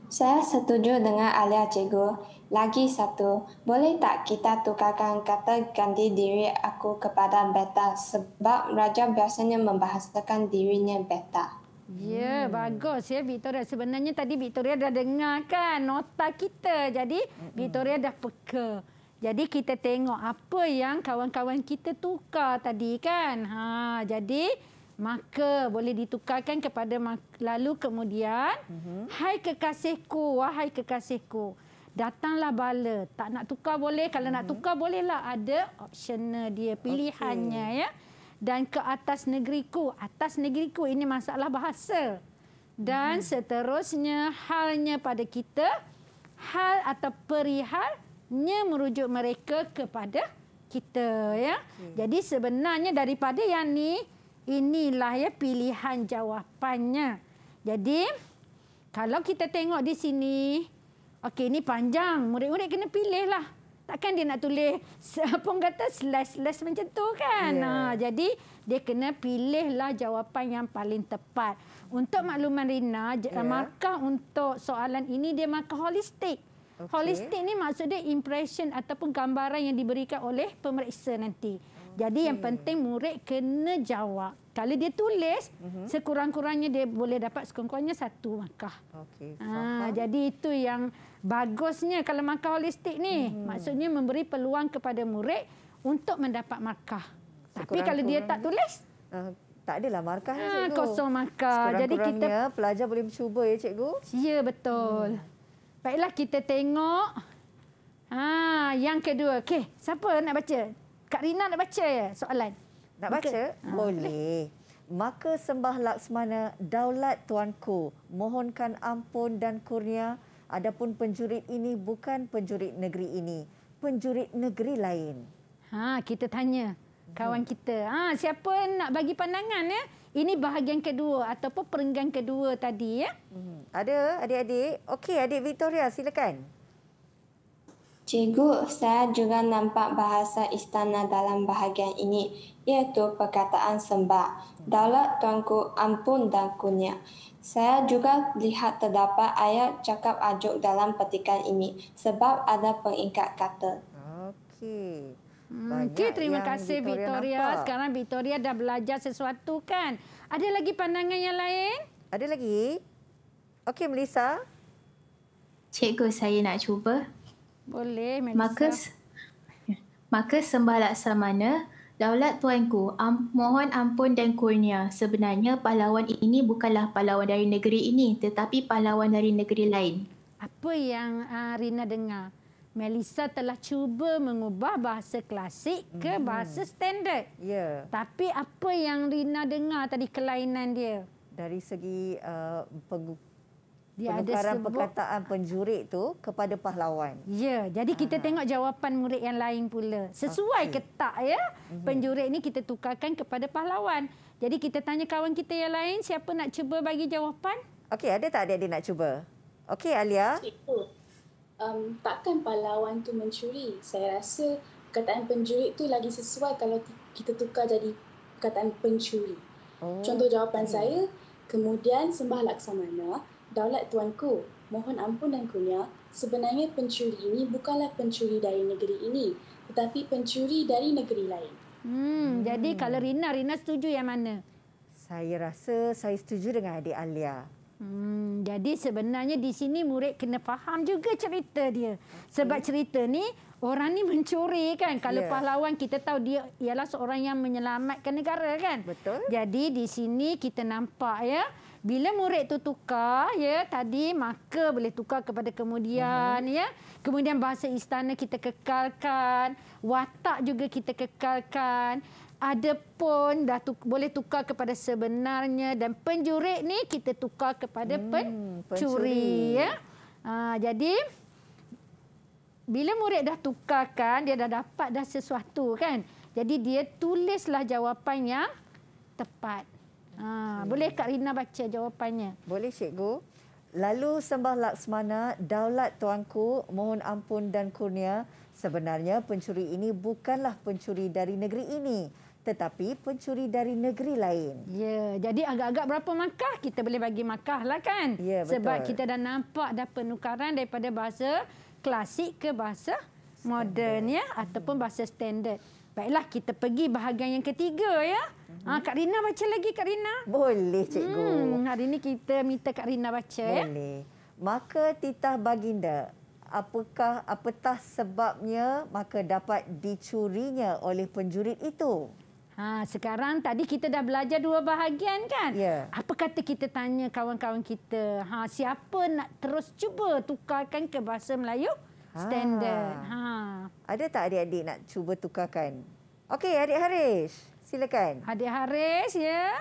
Saya setuju dengan Alia Cikgu. Lagi satu, boleh tak kita tukarkan kata ganti diri aku kepada beta sebab raja biasanya membahasakan dirinya beta. Ya, hmm. bagus ya Victoria. Sebenarnya tadi Victoria dah dengarkan nota kita. Jadi hmm. Victoria dah peka. Jadi kita tengok apa yang kawan-kawan kita tukar tadi kan. Ha, jadi maka boleh ditukarkan kepada lalu kemudian. Hmm. Hai kekasihku, wahai kekasihku datanglah bala. Tak nak tukar boleh. Kalau mm -hmm. nak mhm. tukar bolehlah. Ada optional dia, pilihannya. Okay. ya. Dan ke atas negeriku. Atas negeriku ini masalah bahasa. Dan mm -hmm. seterusnya halnya pada kita. Hal atau perihalnya merujuk mereka kepada kita. ya. Okay. Jadi sebenarnya daripada yang ni inilah ya pilihan jawapannya. Jadi kalau kita tengok di sini... Okey, ini panjang. Murid-murid kena pilihlah. Takkan dia nak tulis apa kata slash-slash macam tu kan? Yeah. Ya. Ha, jadi dia kena pilihlah jawapan yang paling tepat. Untuk makluman Rina, yeah. markah untuk soalan ini dia markah holistik. Okay. Holistik ni maksud dia impression ataupun gambaran yang diberikan oleh pemeriksa nanti. Okay. Jadi yang penting murid kena jawab. Kalau dia tulis, mm -hmm. sekurang-kurangnya dia boleh dapat sekurang-kurangnya satu makah. Okay, ah, ha, jadi itu yang bagusnya kalau makah holistik ni. Mm -hmm. Maksudnya memberi peluang kepada murid untuk mendapat makah. Tapi kalau dia tak tulis... Uh, tak adalah markah ha, cikgu. Kosong markah. Jadi kita pelajar boleh mencuba ya cikgu. Ya betul. Hmm. Baiklah kita tengok. Ha, yang kedua. okay, siapa nak baca? Kak Rina nak baca ya soalan. Nak baca? Ha, okay. Boleh. Maka sembah Laksmana, daulat tuanku, mohonkan ampun dan kurnia. Adapun penjurit ini bukan penjurit negeri ini, penjurit negeri lain. Ha, kita tanya kawan hmm. kita. Ha, siapa nak bagi pandangan ya? Ini bahagian kedua ataupun perenggan kedua tadi ya? Hmm, ada adik-adik. Okey, adik Victoria silakan. Cikgu, saya juga nampak bahasa istana dalam bahagian ini, iaitu perkataan sembah. Daulat tuanku ampun dan kunyak. Saya juga lihat terdapat ayat cakap ajuk dalam petikan ini sebab ada pengingkat kata. Okey. Hmm, okey, terima kasih Victoria. Victoria. Sekarang Victoria dah belajar sesuatu kan? Ada lagi pandangan yang lain? Ada lagi? Okey, Melissa. Cikgu, saya nak cuba. Boleh, Melissa. Maka, maka sembah laksamana, Daulat tuanku, am, mohon ampun dan kurnia. Sebenarnya pahlawan ini bukanlah pahlawan dari negeri ini, tetapi pahlawan dari negeri lain. Apa yang uh, Rina dengar? Melissa telah cuba mengubah bahasa klasik ke hmm. bahasa standard. Ya. Yeah. Tapi apa yang Rina dengar tadi kelainan dia? Dari segi uh, dia ada sebut perkataan penjurit tu kepada pahlawan. Ya, jadi kita Aha. tengok jawapan murid yang lain pula. Sesuai okay. ke tak ya? Mhm. Penjurit ini kita tukarkan kepada pahlawan. Jadi kita tanya kawan kita yang lain siapa nak cuba bagi jawapan? Okey, ada tak adik-adik nak cuba? Okey, Alia. Itu. Um, takkan pahlawan tu mencuri. Saya rasa perkataan penjurit tu lagi sesuai kalau kita tukar jadi perkataan pencuri. Oh. Contoh jawapan okay. saya, kemudian sembah laksamana Daulat tuanku, mohon ampun dan kurnia, sebenarnya pencuri ini bukanlah pencuri dari negeri ini, tetapi pencuri dari negeri lain. Hmm, hmm. jadi kalau Rina, Rina setuju yang mana? Saya rasa saya setuju dengan adik Alia. Hmm, jadi sebenarnya di sini murid kena faham juga cerita dia. Okay. Sebab cerita ni orang ni mencuri kan. Kalau ya. pahlawan kita tahu dia ialah seorang yang menyelamatkan negara kan. Betul. Jadi di sini kita nampak ya bila murid tu tukar ya tadi maka boleh tukar kepada kemudian uh-huh. ya kemudian bahasa istana kita kekalkan watak juga kita kekalkan adapun dah tuk- boleh tukar kepada sebenarnya dan penjurik ni kita tukar kepada hmm, pencuri, pencuri ya ha, jadi bila murid dah tukarkan dia dah dapat dah sesuatu kan jadi dia tulislah jawapan yang tepat Ha, boleh Kak Rina baca jawapannya? Boleh, Cikgu. Lalu sembah Laksmana, daulat tuanku, mohon ampun dan kurnia. Sebenarnya pencuri ini bukanlah pencuri dari negeri ini. Tetapi pencuri dari negeri lain. Ya, jadi agak-agak berapa makah kita boleh bagi markah lah kan? Ya, betul. Sebab kita dah nampak dah penukaran daripada bahasa klasik ke bahasa standard. ya, ataupun bahasa standard. Baiklah, kita pergi bahagian yang ketiga ya. Ha, Kak Rina baca lagi, Kak Rina. Boleh, Cikgu. Hmm, hari ini kita minta Kak Rina baca. Ya. Boleh. Ya? Maka titah baginda, apakah apatah sebabnya maka dapat dicurinya oleh penjurit itu? Ha, sekarang tadi kita dah belajar dua bahagian kan? Ya. Apa kata kita tanya kawan-kawan kita? Ha, siapa nak terus cuba tukarkan ke bahasa Melayu? standard. Ah. Ha. Ada tak adik-adik nak cuba tukarkan? Okey, adik Harish. Silakan. Adik Haris ya. Yeah.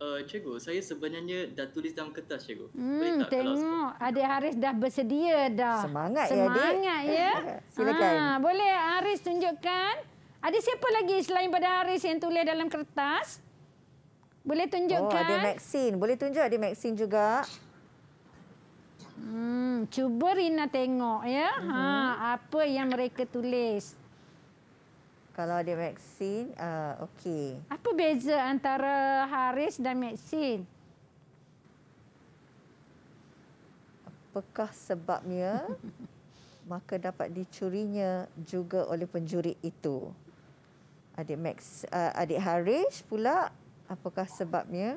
Uh, cikgu, saya sebenarnya dah tulis dalam kertas, cikgu. Hmm, tak tengok, adik Haris dah bersedia dah. Semangat, Semangat ya, adik. Semangat, ya. [laughs] Silakan. Ha, boleh Haris tunjukkan? Ada siapa lagi selain pada Haris yang tulis dalam kertas? Boleh oh, tunjukkan? Oh, ada Maxine. Boleh tunjuk ada Maxine juga. Hmm, cuba Rina tengok ya. Mm -hmm. Ha, mhm. apa yang mereka tulis? Kalau dia vaksin, uh, okey. Apa beza antara Haris dan vaksin? Apakah sebabnya [laughs] maka dapat dicurinya juga oleh penjuri itu? Adik Max, uh, adik Haris pula, apakah sebabnya?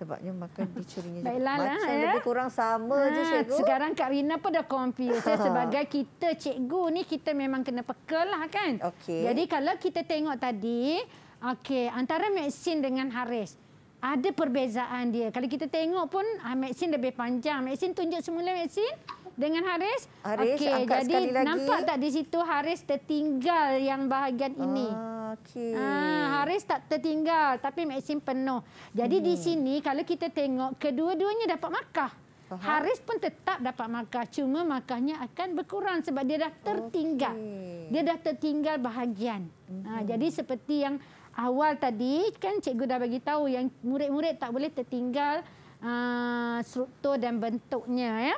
Sebabnya makan [laughs] dicurinya Baiklah, lah, Macam ya? lebih kurang sama ha, je cikgu. Sekarang Kak Rina pun dah confused. Eh. Ha. Sebagai kita cikgu ni kita memang kena pekalah kan. Okay. Jadi kalau kita tengok tadi, okay, antara Maxin dengan Haris, ada perbezaan dia. Kalau kita tengok pun ah, Maxin lebih panjang. Maxin tunjuk semula Maxin dengan Haris. Haris okay, jadi sekali lagi. Nampak tak di situ Haris tertinggal yang bahagian ini. Ah. Okey. Ah, Haris tak tertinggal tapi Maxim penuh. Jadi hmm. di sini kalau kita tengok kedua-duanya dapat markah. Faham. Haris pun tetap dapat markah. Cuma markahnya akan berkurang sebab dia dah tertinggal. Okay. Dia dah tertinggal bahagian. Ah, hmm. Ah, jadi seperti yang awal tadi kan cikgu dah bagi tahu yang murid-murid tak boleh tertinggal ah, struktur dan bentuknya ya.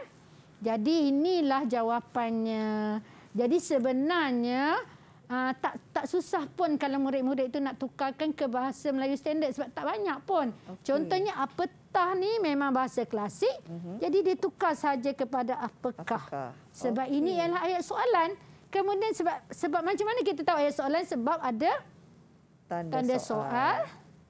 Jadi inilah jawapannya. Jadi sebenarnya uh, tak tak susah pun kalau murid-murid itu nak tukarkan ke bahasa Melayu standard sebab tak banyak pun. Okay. Contohnya apetah ni memang bahasa klasik. Mm -hmm. Jadi dia tukar saja kepada apakah. apakah. Sebab okay. ini ialah ayat soalan. Kemudian sebab sebab macam mana kita tahu ayat soalan sebab ada tanda, tanda soal. soal,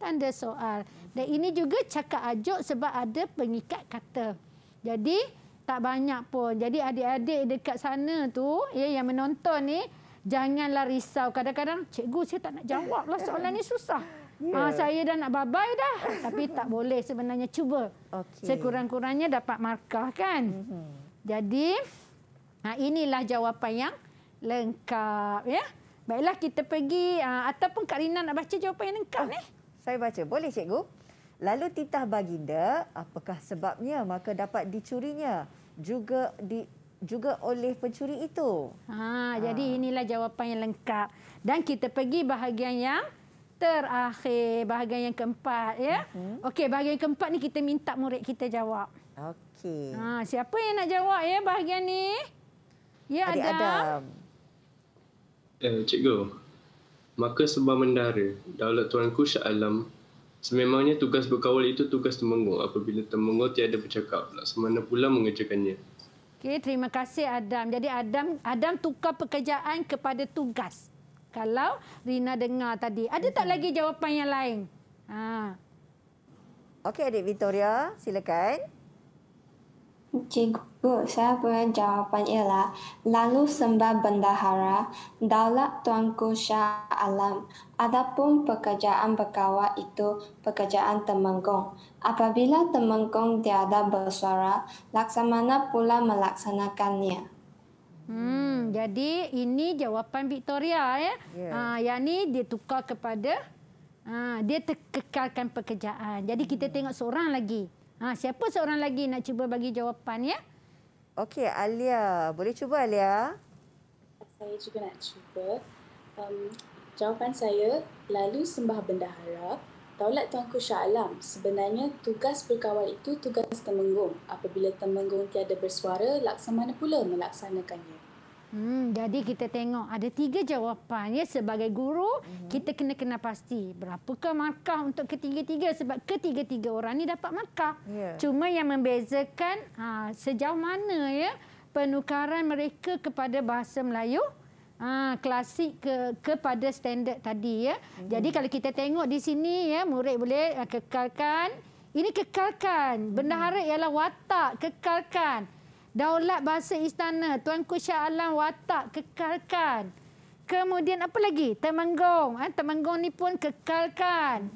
tanda soal. Dan ini juga cakap ajuk sebab ada pengikat kata. Jadi tak banyak pun. Jadi adik-adik dekat sana tu ya yang menonton ni janganlah risau. Kadang-kadang, cikgu saya tak nak jawab lah [laughs] soalan ini susah. Yeah. Ya. Ha, saya dah nak babai dah. Tapi tak boleh sebenarnya. Cuba. Okay. Sekurang-kurangnya dapat markah kan. Mm -hmm. Jadi, ha, inilah jawapan yang lengkap. ya. Baiklah kita pergi. Ha, ataupun Kak Rina nak baca jawapan yang lengkap. Oh, eh? Saya baca. Boleh cikgu? Lalu titah baginda, apakah sebabnya maka dapat dicurinya? Juga di juga oleh pencuri itu. Ha, ha. jadi ah. inilah jawapan yang lengkap. Dan kita pergi bahagian yang terakhir, bahagian yang keempat ya. Uh mhm. -huh. Okey, bahagian keempat ni kita minta murid kita jawab. Okey. Ha, siapa yang nak jawab ya bahagian ni? Ya Adik Adam. Adam. Eh, cikgu. Maka sebab mendara, daulat tuanku sya'alam, sememangnya tugas berkawal itu tugas temenggung. Apabila temenggung tiada bercakap, laksamana pula mengerjakannya. Okey, terima kasih Adam. Jadi Adam Adam tukar pekerjaan kepada tugas. Kalau Rina dengar tadi, ada tak lagi jawapan yang lain? Ha. Okey, Adik Victoria, silakan. Cikgu, saya punya jawapan ialah lalu sembah bendahara, daulat tuanku syah alam. Adapun pekerjaan berkawal itu pekerjaan temenggong. Apabila temenggong tiada bersuara, laksamana pula melaksanakannya. Hmm, jadi ini jawapan Victoria ya. ya. Ah, yeah. ha, yang ni dia tukar kepada ha, dia terkekalkan pekerjaan. Jadi kita hmm. tengok seorang lagi. Ha, siapa seorang lagi nak cuba bagi jawapan ya? Okey, Alia. Boleh cuba, Alia. Saya juga nak cuba. Um, jawapan saya, lalu sembah bendahara, taulat Tuanku Shah Alam. Sebenarnya tugas berkawal itu tugas temenggung. Apabila temenggung tiada bersuara, laksamana pula melaksanakannya. Hmm, jadi kita tengok ada tiga jawapan ya sebagai guru mm -hmm. kita kena kena pasti berapakah markah untuk ketiga-tiga sebab ketiga-tiga orang ni dapat markah. Yeah. Cuma yang membezakan ha, sejauh mana ya penukaran mereka kepada bahasa Melayu ha, klasik ke kepada standard tadi ya. Mm -hmm. Jadi kalau kita tengok di sini ya murid boleh ha, kekalkan ini kekalkan bendahara hmm. ialah watak kekalkan. Daulat bahasa istana, Tuanku Shah Alam watak kekalkan. Kemudian apa lagi? Temenggong. Ha, eh, temenggong ni pun kekalkan.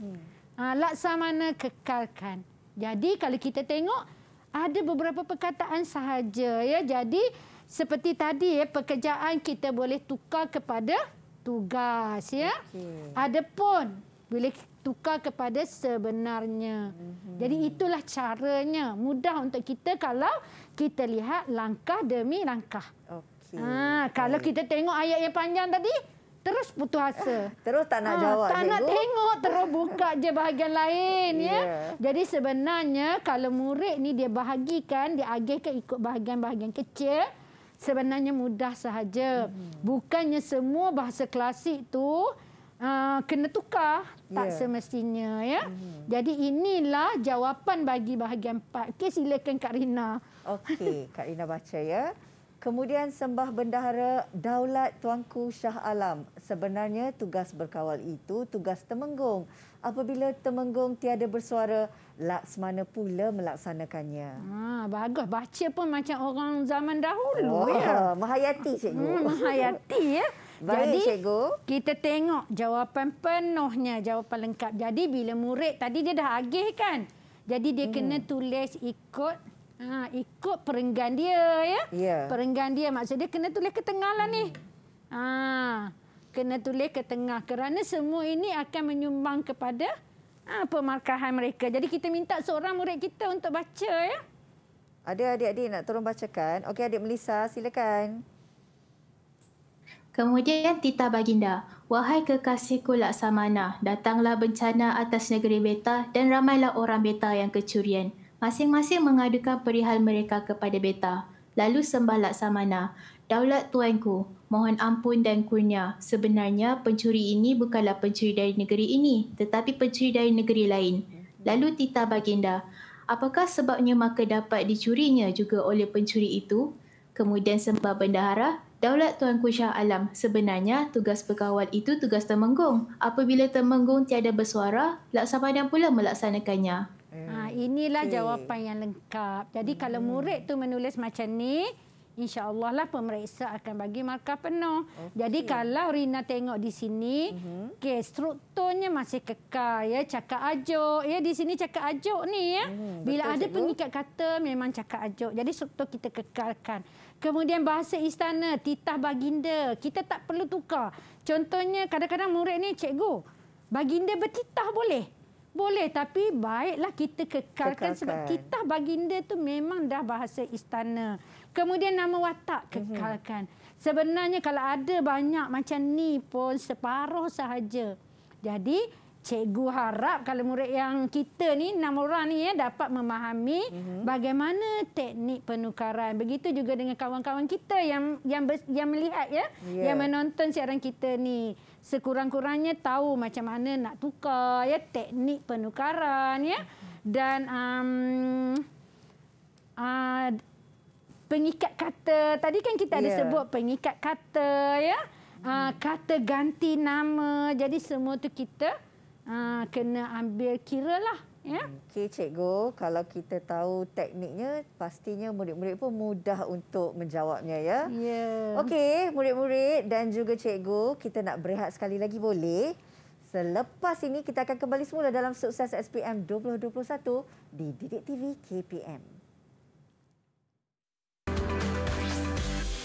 Ha, laksamana kekalkan. Jadi kalau kita tengok, ada beberapa perkataan sahaja. Ya. Jadi seperti tadi, ya, pekerjaan kita boleh tukar kepada tugas. Ya. Okay. Ada pun boleh tukar kepada sebenarnya. Mm -hmm. Jadi itulah caranya. Mudah untuk kita kalau kita lihat langkah demi langkah. Okey. Ha, kalau kita tengok ayat yang panjang tadi, terus putus asa. [laughs] Terus tak nak ha, jawab. Tak nak tengok, terus buka je bahagian lain. Yeah. ya. Jadi sebenarnya kalau murid ni dia bahagikan, dia agihkan ikut bahagian-bahagian kecil, sebenarnya mudah sahaja. Hmm. Bukannya semua bahasa klasik tu uh, kena tukar. Tak yeah. semestinya. ya. Hmm. Jadi inilah jawapan bagi bahagian 4. Okay, silakan Kak Rina. Okey, Kak Rina baca ya. Kemudian sembah bendahara Daulat Tuanku Shah Alam. Sebenarnya tugas berkawal itu tugas temenggung. Apabila temenggung tiada bersuara, laksmana pula melaksanakannya. Ah, bagus. Baca pun macam orang zaman dahulu. Oh, ya. [laughs] Menghayati, Cikgu. Hmm, menghayati, ya. [laughs] Baik, Jadi, Cikgu. kita tengok jawapan penuhnya, jawapan lengkap. Jadi, bila murid tadi dia dah agih kan? Jadi, dia hmm. kena tulis ikut Ha, ikut perenggan dia ya. ya. Perenggan dia maksud dia kena tulis ke tengah lah hmm. ni. Ha, kena tulis ke tengah kerana semua ini akan menyumbang kepada ha, pemarkahan mereka. Jadi kita minta seorang murid kita untuk baca ya. Ada adik-adik nak tolong bacakan. Okey adik Melissa silakan. Kemudian Tita Baginda, Wahai kekasihku Laksamana, datanglah bencana atas negeri Beta dan ramailah orang Beta yang kecurian. Masing-masing mengadukan perihal mereka kepada Beta. Lalu sembah laksamana. Daulat tuanku, mohon ampun dan kurnia. Sebenarnya pencuri ini bukanlah pencuri dari negeri ini, tetapi pencuri dari negeri lain. Lalu Tita Baginda, apakah sebabnya maka dapat dicurinya juga oleh pencuri itu? Kemudian sembah bendahara, Daulat Tuanku Shah Alam, sebenarnya tugas pekawal itu tugas temenggung. Apabila temenggung tiada bersuara, laksamana pula melaksanakannya. Ha, inilah okay. jawapan yang lengkap. Jadi hmm. kalau murid tu menulis macam ni, insya-Allah lah pemeriksa akan bagi markah penuh. Okay. Jadi kalau Rina tengok di sini, hmm. okey strukturnya masih kekal ya, cakap ajuk. Ya di sini cakap ajuk ni ya. Hmm, Bila ada pengikat kata memang cakap ajuk. Jadi struktur kita kekalkan. Kemudian bahasa istana, titah baginda, kita tak perlu tukar. Contohnya kadang-kadang murid ni cikgu, baginda bertitah boleh? Boleh tapi baiklah kita kekalkan, kekalkan. sebab titah baginda tu memang dah bahasa istana. Kemudian nama watak mhm. kekalkan. Mm -hmm. Sebenarnya kalau ada banyak macam ni pun separuh sahaja. Jadi cikgu harap kalau murid yang kita ni enam orang ni ya dapat memahami mm -hmm. bagaimana teknik penukaran. Begitu juga dengan kawan-kawan kita yang yang ber yang melihat ya, yeah. yang ya. menonton siaran kita ni sekurang-kurangnya tahu macam mana nak tukar ya teknik penukaran ya dan um, uh, pengikat kata tadi kan kita ada yeah. sebut pengikat kata ya uh, kata ganti nama jadi semua tu kita uh, kena ambil kira lah ya. Hmm. Okey cikgu, kalau kita tahu tekniknya pastinya murid-murid pun mudah untuk menjawabnya ya. Ya. Okey, murid-murid dan juga cikgu, kita nak berehat sekali lagi boleh? Selepas ini kita akan kembali semula dalam sukses SPM 2021 di Didik TV KPM.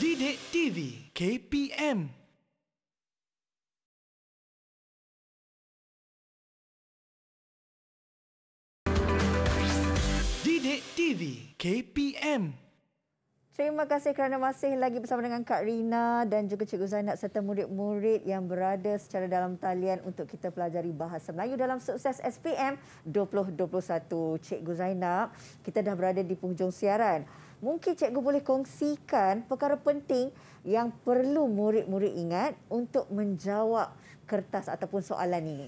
Didik TV KPM Sidik TV KPM. Terima kasih kerana masih lagi bersama dengan Kak Rina dan juga Cikgu Zainab serta murid-murid yang berada secara dalam talian untuk kita pelajari Bahasa Melayu dalam sukses SPM 2021. Cikgu Zainab, kita dah berada di penghujung siaran. Mungkin Cikgu boleh kongsikan perkara penting yang perlu murid-murid ingat untuk menjawab kertas ataupun soalan ini.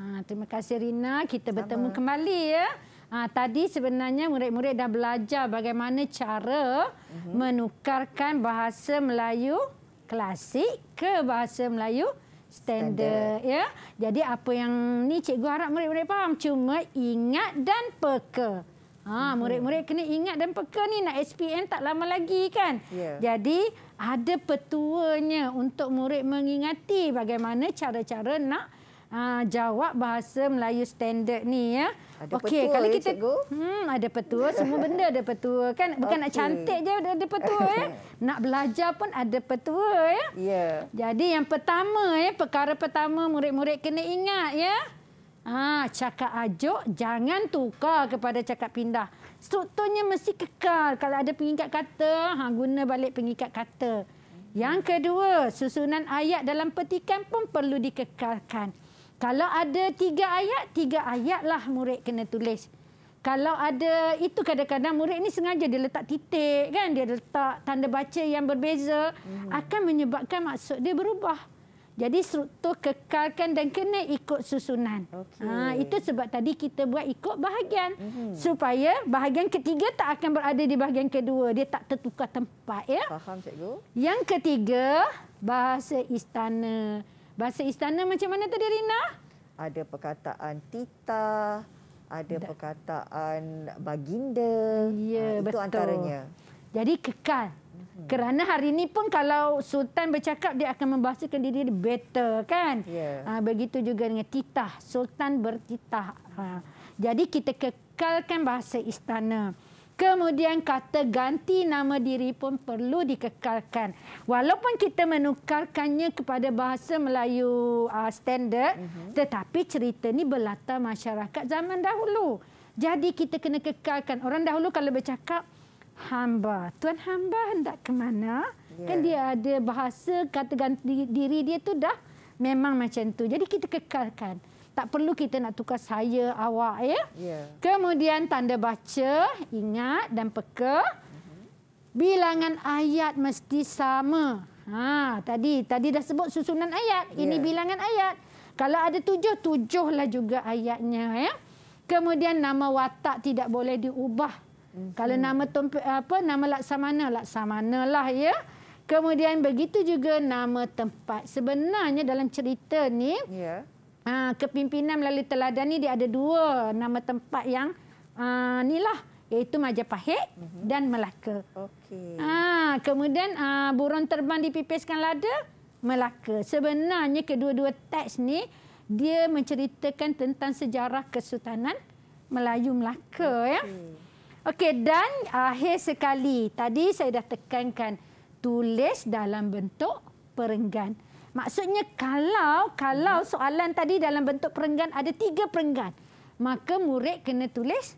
Ha, terima kasih Rina, kita Sama. bertemu kembali ya ha, tadi sebenarnya murid-murid dah belajar bagaimana cara uh mhm. -huh. menukarkan bahasa Melayu klasik ke bahasa Melayu standard ya. Jadi apa yang ni cikgu harap murid-murid faham cuma ingat dan peka. Ah ha, mhm. murid-murid kena ingat dan peka ni nak SPM tak lama lagi kan. Yeah. Jadi ada petuanya untuk murid mengingati bagaimana cara-cara nak uh, jawab bahasa Melayu standard ni ya. Ada okay, petua kalau kita, ya, hmm, ada petua, semua benda ada petua kan. Bukan okay. nak cantik je ada petua ya. [laughs] Nak belajar pun ada petua ya. Yeah. Jadi yang pertama ya, perkara pertama murid-murid kena ingat ya. Ah, cakap ajuk jangan tukar kepada cakap pindah. Strukturnya mesti kekal. Kalau ada pengikat kata, ha, guna balik pengikat kata. Yang kedua, susunan ayat dalam petikan pun perlu dikekalkan. Kalau ada tiga ayat, tiga ayatlah murid kena tulis. Kalau ada itu kadang-kadang murid ini sengaja dia letak titik kan dia letak tanda baca yang berbeza hmm. akan menyebabkan maksud dia berubah. Jadi struktur kekalkan dan kena ikut susunan. Okay. Ha itu sebab tadi kita buat ikut bahagian hmm. supaya bahagian ketiga tak akan berada di bahagian kedua, dia tak tertukar tempat ya. Faham cikgu? Yang ketiga bahasa istana. Bahasa istana macam mana tadi Rina? Ada perkataan Tita, ada da. perkataan Baginda. Ya, ha, betul. Itu antaranya. Jadi kekal. Hmm. Kerana hari ini pun kalau Sultan bercakap, dia akan membahasakan diri dia better, kan? Yeah. Ha, begitu juga dengan titah. Sultan bertitah. Ha. Jadi kita kekalkan bahasa istana. Kemudian kata ganti nama diri pun perlu dikekalkan. Walaupun kita menukarkannya kepada bahasa Melayu uh, standard, mm -hmm. tetapi cerita ni berlatar masyarakat zaman dahulu. Jadi kita kena kekalkan. Orang dahulu kalau bercakap, hamba. Tuan hamba hendak ke mana? Yeah. Kan ya. dia ada bahasa kata ganti diri dia tu dah memang macam tu. Jadi kita kekalkan. Tak perlu kita nak tukar saya awak ya. Yeah. Kemudian tanda baca, ingat dan peka. Bilangan ayat mesti sama. Ha, tadi tadi dah sebut susunan ayat. Ini ya. bilangan ayat. Kalau ada tujuh, tujuhlah juga ayatnya. Ya. Kemudian nama watak tidak boleh diubah. Mm -hmm. Kalau nama apa nama laksamana, laksamana lah ya. Kemudian begitu juga nama tempat. Sebenarnya dalam cerita ni, yeah. Ha, kepimpinan melalui teladan ni dia ada dua nama tempat yang uh, ni lah iaitu Majapahit mm -hmm. dan Melaka. Okey. ha, kemudian uh, burung terbang dipipiskan lada Melaka. Sebenarnya kedua-dua teks ni dia menceritakan tentang sejarah Kesultanan Melayu Melaka okay. ya. Okey dan akhir sekali tadi saya dah tekankan tulis dalam bentuk perenggan. Maksudnya kalau kalau soalan tadi dalam bentuk perenggan ada tiga perenggan, maka murid kena tulis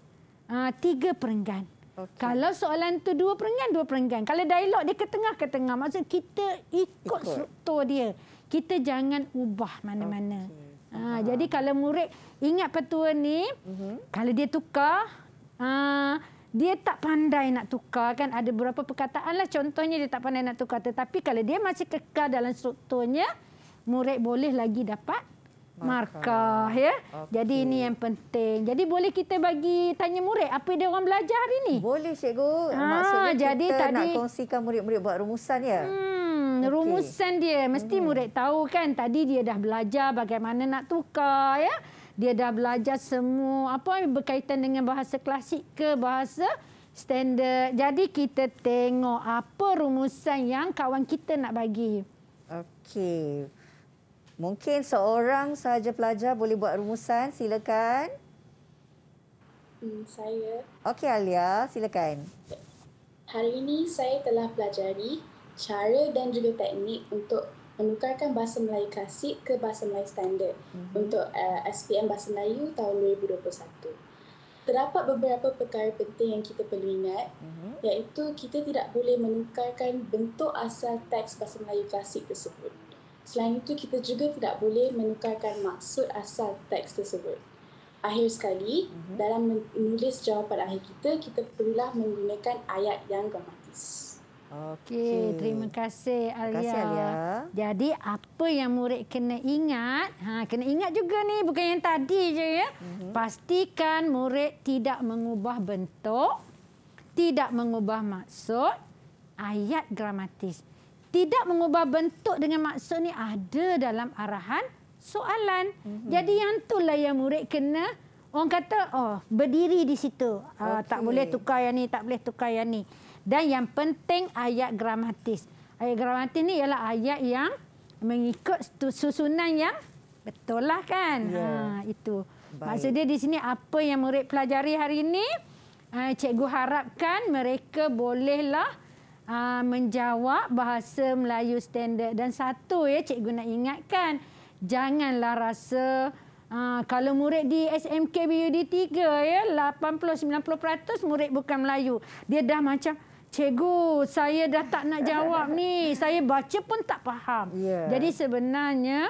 uh, tiga perenggan. Okay. Kalau soalan tu dua perenggan, dua perenggan. Kalau dialog dia ke tengah ke tengah, maksud kita ikut, ikut. struktur dia. Kita jangan ubah mana-mana. Okay. Ha, ah, jadi kalau murid ingat petua ni, uh mhm. -huh. kalau dia tukar, uh, dia tak pandai nak tukar kan ada beberapa perkataan lah contohnya dia tak pandai nak tukar tetapi kalau dia masih kekal dalam strukturnya murid boleh lagi dapat markah ya okay. jadi ini yang penting jadi boleh kita bagi tanya murid apa dia orang belajar hari ni boleh cikgu ha, maksudnya jadi kita tadi nak kongsikan murid-murid buat rumusan ya hmm, okay. rumusan dia mesti hmm. murid tahu kan tadi dia dah belajar bagaimana nak tukar ya dia dah belajar semua apa yang berkaitan dengan bahasa klasik ke bahasa standard. Jadi kita tengok apa rumusan yang kawan kita nak bagi. Okey. Mungkin seorang sahaja pelajar boleh buat rumusan, silakan. Hmm, saya. Okey Alia, silakan. Hari ini saya telah pelajari cara dan juga teknik untuk menukarkan bahasa Melayu klasik ke bahasa Melayu standard mm-hmm. untuk uh, eh, SPM Bahasa Melayu tahun 2021. Terdapat beberapa perkara penting yang kita perlu ingat mm-hmm. iaitu kita tidak boleh menukarkan bentuk asal teks Bahasa Melayu klasik tersebut. Selain itu, kita juga tidak boleh menukarkan maksud asal teks tersebut. Akhir sekali, mm-hmm. dalam menulis jawapan akhir kita, kita perlulah menggunakan ayat yang grammatis. Okey, okay. terima kasih Alia. Terima kasih Alia. Jadi apa yang murid kena ingat? Ha, kena ingat juga ni, bukan yang tadi je ya. Mm -hmm. Pastikan murid tidak mengubah bentuk, tidak mengubah maksud ayat gramatis. Tidak mengubah bentuk dengan maksud ni ada dalam arahan soalan. Mm -hmm. Jadi yang itulah yang murid kena orang kata oh berdiri di situ. Okay. Uh, tak boleh tukar yang ni, tak boleh tukar yang ni dan yang penting ayat gramatis. Ayat gramatis ni ialah ayat yang mengikut susunan yang betul lah kan? Ya. Ha, itu. Baik. Maksudnya di sini apa yang murid pelajari hari ini, ha, cikgu harapkan mereka bolehlah ha, menjawab bahasa Melayu standard. Dan satu ya cikgu nak ingatkan, janganlah rasa ha, kalau murid di SMK BUD 3, ya, 80-90% murid bukan Melayu. Dia dah macam... Cikgu, saya dah tak nak jawab ni. Saya baca pun tak faham. Yeah. Jadi sebenarnya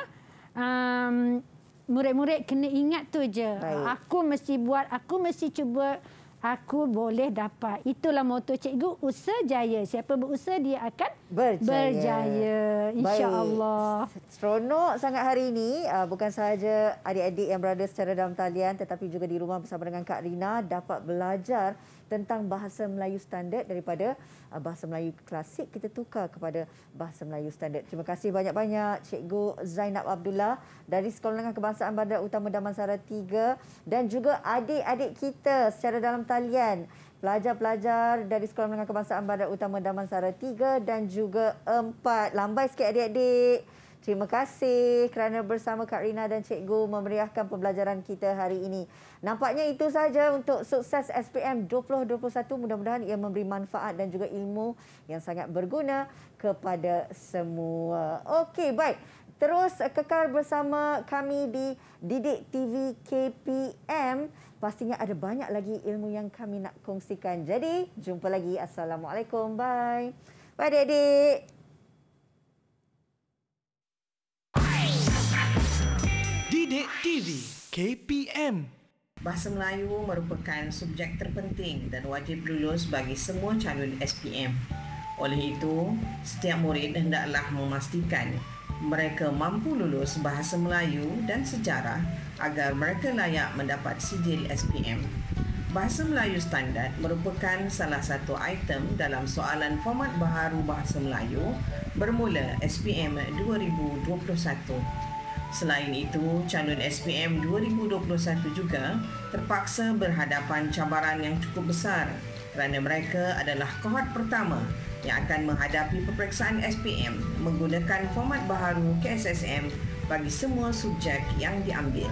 um, murid-murid kena ingat tu je. Baik. Aku mesti buat, aku mesti cuba, aku boleh dapat. Itulah motto cikgu, usaha jaya. Siapa berusaha dia akan berjaya. berjaya. Insya-Allah. Seronok sangat hari ini, uh, bukan sahaja adik-adik yang berada secara dalam talian tetapi juga di rumah bersama dengan Kak Rina dapat belajar tentang bahasa Melayu standard daripada uh, bahasa Melayu klasik kita tukar kepada bahasa Melayu standard. Terima kasih banyak-banyak Cikgu Zainab Abdullah dari Sekolah Menengah Kebangsaan Bandar Utama Damansara 3 dan juga adik-adik kita secara dalam talian pelajar-pelajar dari Sekolah Menengah Kebangsaan Bandar Utama Damansara 3 dan juga 4. Lambai sikit adik-adik. Terima kasih kerana bersama Kak Rina dan Cikgu memeriahkan pembelajaran kita hari ini. Nampaknya itu sahaja untuk sukses SPM 2021. Mudah-mudahan ia memberi manfaat dan juga ilmu yang sangat berguna kepada semua. Okey, baik. Terus kekal bersama kami di Didik TV KPM. Pastinya ada banyak lagi ilmu yang kami nak kongsikan. Jadi, jumpa lagi. Assalamualaikum. Bye. Bye, adik Bilik TV KPM Bahasa Melayu merupakan subjek terpenting dan wajib lulus bagi semua calon SPM. Oleh itu, setiap murid hendaklah memastikan mereka mampu lulus bahasa Melayu dan sejarah agar mereka layak mendapat sijil SPM. Bahasa Melayu standard merupakan salah satu item dalam soalan format baharu Bahasa Melayu bermula SPM 2021. Selain itu, calon SPM 2021 juga terpaksa berhadapan cabaran yang cukup besar kerana mereka adalah kohort pertama yang akan menghadapi peperiksaan SPM menggunakan format baharu KSSM bagi semua subjek yang diambil.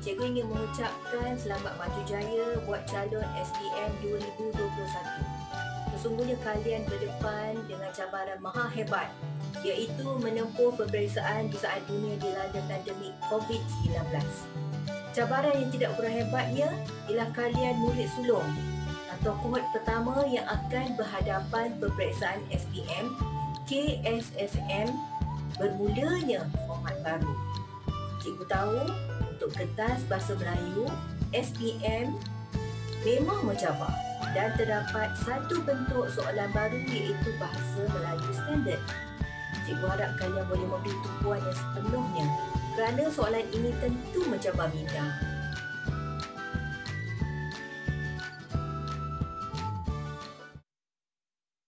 Cikgu ingin mengucapkan selamat maju jaya buat calon SPM 2021 sesungguhnya kalian berdepan dengan cabaran maha hebat iaitu menempuh peperiksaan di saat dunia dilanda pandemik COVID-19. Cabaran yang tidak kurang hebatnya ialah kalian murid sulung atau kohort pertama yang akan berhadapan peperiksaan SPM KSSM bermulanya format baru. Cikgu tahu untuk kertas bahasa Melayu SPM memang mencabar dan terdapat satu bentuk soalan baru iaitu bahasa Melayu standard. Cikgu harap kalian boleh memberi tumpuan yang sepenuhnya kerana soalan ini tentu mencabar minda.